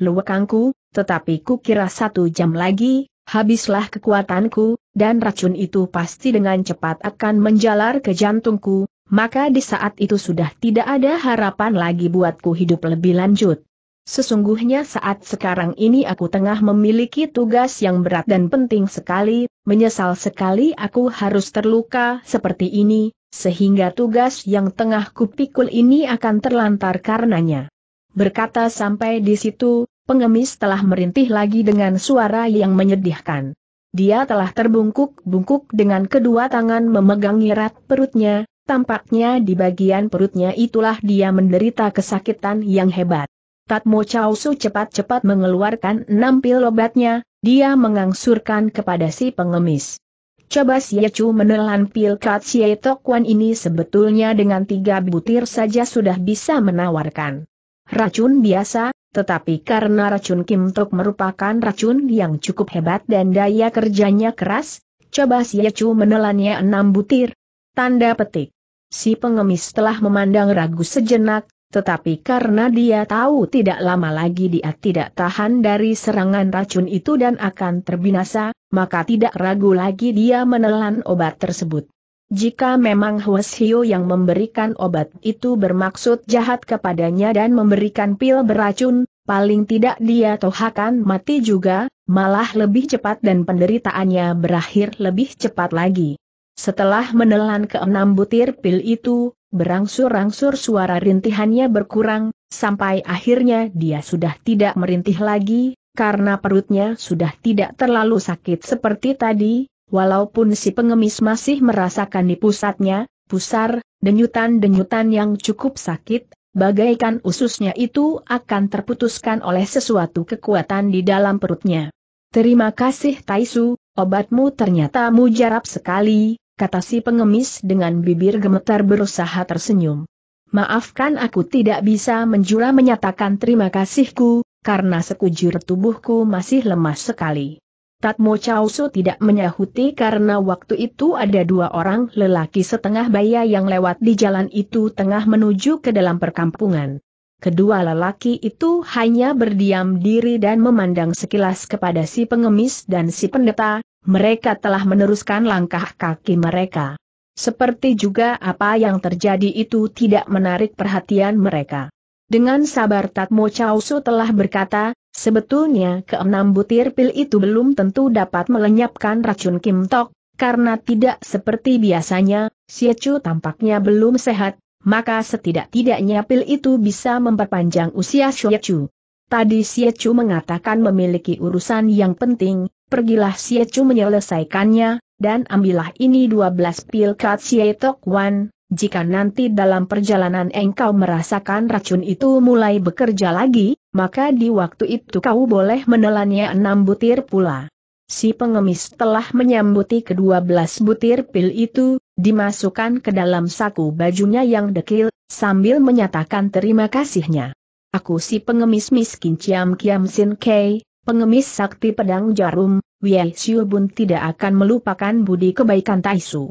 luwakanku, tetapi ku kira satu jam lagi, habislah kekuatanku, dan racun itu pasti dengan cepat akan menjalar ke jantungku, maka di saat itu sudah tidak ada harapan lagi buatku hidup lebih lanjut. Sesungguhnya saat sekarang ini aku tengah memiliki tugas yang berat dan penting sekali, menyesal sekali aku harus terluka seperti ini, sehingga tugas yang tengah kupikul ini akan terlantar karenanya. Berkata sampai di situ, pengemis telah merintih lagi dengan suara yang menyedihkan. Dia telah terbungkuk-bungkuk dengan kedua tangan memegang erat perutnya, tampaknya di bagian perutnya itulah dia menderita kesakitan yang hebat. Tatmo Chausu cepat-cepat mengeluarkan enam pil obatnya, dia mengangsurkan kepada si pengemis. Coba si Yechu menelan pil kat si Tokwan ini sebetulnya dengan tiga butir saja sudah bisa menawarkan. Racun biasa, tetapi karena racun Kim Tok merupakan racun yang cukup hebat dan daya kerjanya keras, coba si Yecu menelannya enam butir. Tanda petik. Si pengemis telah memandang ragu sejenak, tetapi karena dia tahu tidak lama lagi dia tidak tahan dari serangan racun itu dan akan terbinasa, maka tidak ragu lagi dia menelan obat tersebut. Jika memang Hwasio yang memberikan obat itu bermaksud jahat kepadanya dan memberikan pil beracun, paling tidak dia toh akan mati juga, malah lebih cepat dan penderitaannya berakhir lebih cepat lagi. Setelah menelan keenam butir pil itu, berangsur-angsur suara rintihannya berkurang, sampai akhirnya dia sudah tidak merintih lagi, karena perutnya sudah tidak terlalu sakit seperti tadi, Walaupun si pengemis masih merasakan di pusatnya, pusar, denyutan-denyutan yang cukup sakit, bagaikan ususnya itu akan terputuskan oleh sesuatu kekuatan di dalam perutnya. Terima kasih Taisu, obatmu ternyata mujarab sekali, kata si pengemis dengan bibir gemetar berusaha tersenyum. Maafkan aku tidak bisa menjura menyatakan terima kasihku, karena sekujur tubuhku masih lemas sekali. Tatmo Chausu tidak menyahuti karena waktu itu ada dua orang lelaki setengah baya yang lewat di jalan itu tengah menuju ke dalam perkampungan. Kedua lelaki itu hanya berdiam diri dan memandang sekilas kepada si pengemis dan si pendeta, mereka telah meneruskan langkah kaki mereka. Seperti juga apa yang terjadi itu tidak menarik perhatian mereka. Dengan sabar Tatmo Chausu telah berkata, Sebetulnya keenam butir pil itu belum tentu dapat melenyapkan racun Kim Tok, karena tidak seperti biasanya, Chu tampaknya belum sehat, maka setidak-tidaknya pil itu bisa memperpanjang usia Chu. Tadi Chu mengatakan memiliki urusan yang penting, pergilah Chu menyelesaikannya, dan ambillah ini 12 pil Kat Tok Wan, jika nanti dalam perjalanan engkau merasakan racun itu mulai bekerja lagi, maka di waktu itu kau boleh menelannya enam butir pula. Si pengemis telah menyambuti kedua belas butir pil itu, dimasukkan ke dalam saku bajunya yang dekil, sambil menyatakan terima kasihnya. Aku si pengemis miskin Ciam Kiam Sin Kei, pengemis sakti pedang jarum, Wei Xiu Bun tidak akan melupakan budi kebaikan Taisu.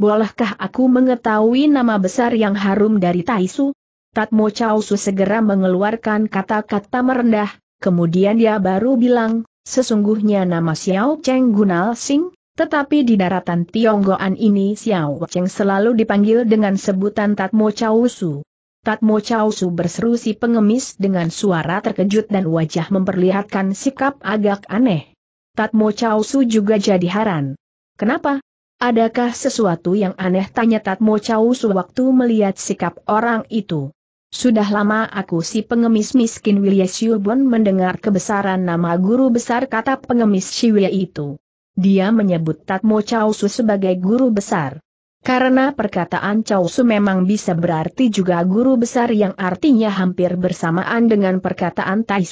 Bolehkah aku mengetahui nama besar yang harum dari Taisu? Tatmo Chausu segera mengeluarkan kata-kata merendah, kemudian dia baru bilang, sesungguhnya nama Xiao Cheng Gunal Sing, tetapi di daratan Tionggoan ini Xiao Cheng selalu dipanggil dengan sebutan Tatmo Chausu. Tatmo Chausu berseru si pengemis dengan suara terkejut dan wajah memperlihatkan sikap agak aneh. Tatmo Chausu juga jadi heran. Kenapa? Adakah sesuatu yang aneh tanya Tatmo Chau sewaktu melihat sikap orang itu? Sudah lama aku si pengemis miskin Wilya Siubon mendengar kebesaran nama guru besar kata pengemis Siwye itu. Dia menyebut Tatmo Chausu sebagai guru besar. Karena perkataan Chausu memang bisa berarti juga guru besar yang artinya hampir bersamaan dengan perkataan Tai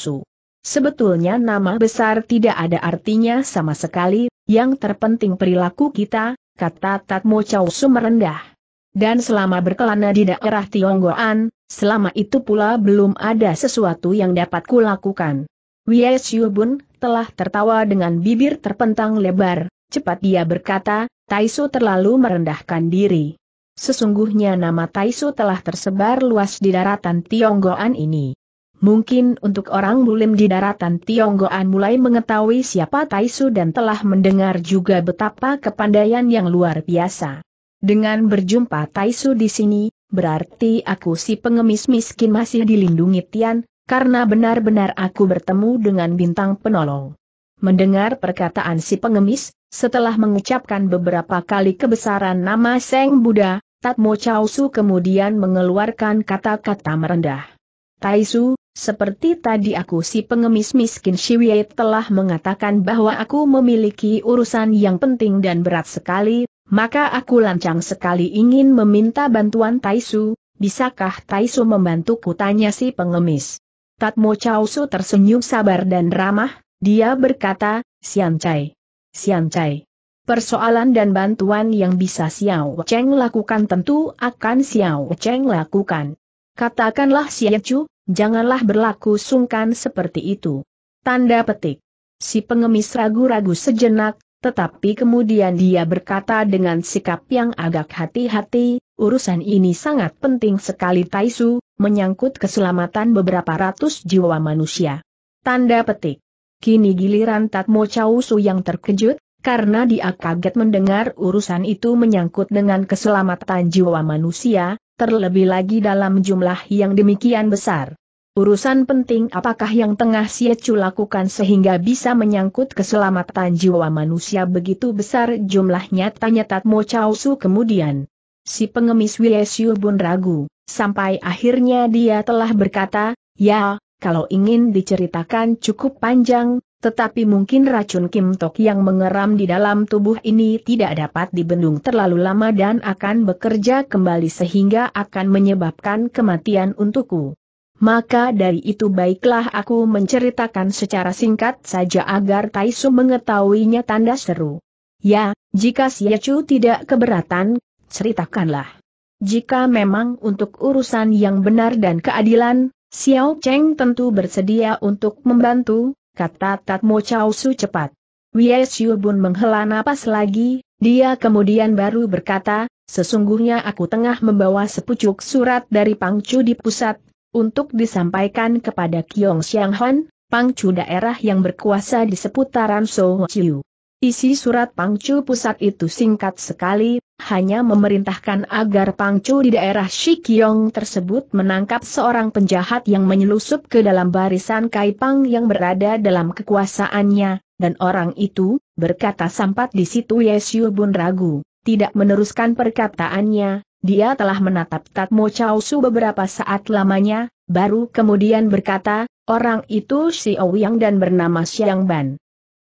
Sebetulnya nama besar tidak ada artinya sama sekali, yang terpenting perilaku kita, kata Tatmo Chow merendah. Dan selama berkelana di daerah Tionggoan, selama itu pula belum ada sesuatu yang dapat kulakukan. Wei Bun telah tertawa dengan bibir terpentang lebar, cepat dia berkata, Taisu terlalu merendahkan diri. Sesungguhnya nama Taisu telah tersebar luas di daratan Tionggoan ini. Mungkin untuk orang bulim di daratan Tionggoan mulai mengetahui siapa Taisu dan telah mendengar juga betapa kepandaian yang luar biasa. Dengan berjumpa Taisu di sini, berarti aku si pengemis miskin masih dilindungi Tian, karena benar-benar aku bertemu dengan bintang penolong. Mendengar perkataan si pengemis, setelah mengucapkan beberapa kali kebesaran nama Seng Buddha, Tatmo Chausu kemudian mengeluarkan kata-kata merendah. Taisu, seperti tadi aku si pengemis miskin Shiwei telah mengatakan bahwa aku memiliki urusan yang penting dan berat sekali, maka aku lancang sekali ingin meminta bantuan Taisu, bisakah Taisu membantuku tanya si pengemis. Tatmo Chausu tersenyum sabar dan ramah, dia berkata, Sian Chai. Sian Chai. Persoalan dan bantuan yang bisa Xiao Cheng lakukan tentu akan Xiao Cheng lakukan. Katakanlah Xiao Chu, janganlah berlaku sungkan seperti itu. Tanda petik. Si pengemis ragu-ragu sejenak, tetapi kemudian dia berkata dengan sikap yang agak hati-hati, urusan ini sangat penting sekali Taisu, menyangkut keselamatan beberapa ratus jiwa manusia. Tanda petik. Kini giliran Tatmo Chausu yang terkejut, karena dia kaget mendengar urusan itu menyangkut dengan keselamatan jiwa manusia, terlebih lagi dalam jumlah yang demikian besar. Urusan penting apakah yang tengah Siecu lakukan sehingga bisa menyangkut keselamatan jiwa manusia begitu besar jumlahnya tanya Tatmo Chao Su kemudian. Si pengemis Wiesyu pun ragu, sampai akhirnya dia telah berkata, ya, kalau ingin diceritakan cukup panjang, tetapi mungkin racun Kim Tok yang mengeram di dalam tubuh ini tidak dapat dibendung terlalu lama dan akan bekerja kembali sehingga akan menyebabkan kematian untukku. Maka dari itu baiklah aku menceritakan secara singkat saja agar Taisu mengetahuinya tanda seru. Ya, jika Siacu tidak keberatan, ceritakanlah. Jika memang untuk urusan yang benar dan keadilan, Xiao Cheng tentu bersedia untuk membantu, kata Tatmo Chao Su cepat. Wei Xiu Bun menghela napas lagi, dia kemudian baru berkata, sesungguhnya aku tengah membawa sepucuk surat dari Pangcu di pusat untuk disampaikan kepada Kiong Xiang Han, pangcu daerah yang berkuasa di seputaran Sou Chiu. Isi surat pangcu pusat itu singkat sekali, hanya memerintahkan agar pangcu di daerah Shikyong tersebut menangkap seorang penjahat yang menyelusup ke dalam barisan Kaipang yang berada dalam kekuasaannya, dan orang itu, berkata sampat di situ Bun ragu, tidak meneruskan perkataannya, dia telah menatap Tatmo Chausu beberapa saat lamanya, baru kemudian berkata, orang itu si Ouyang dan bernama Xiang Ban.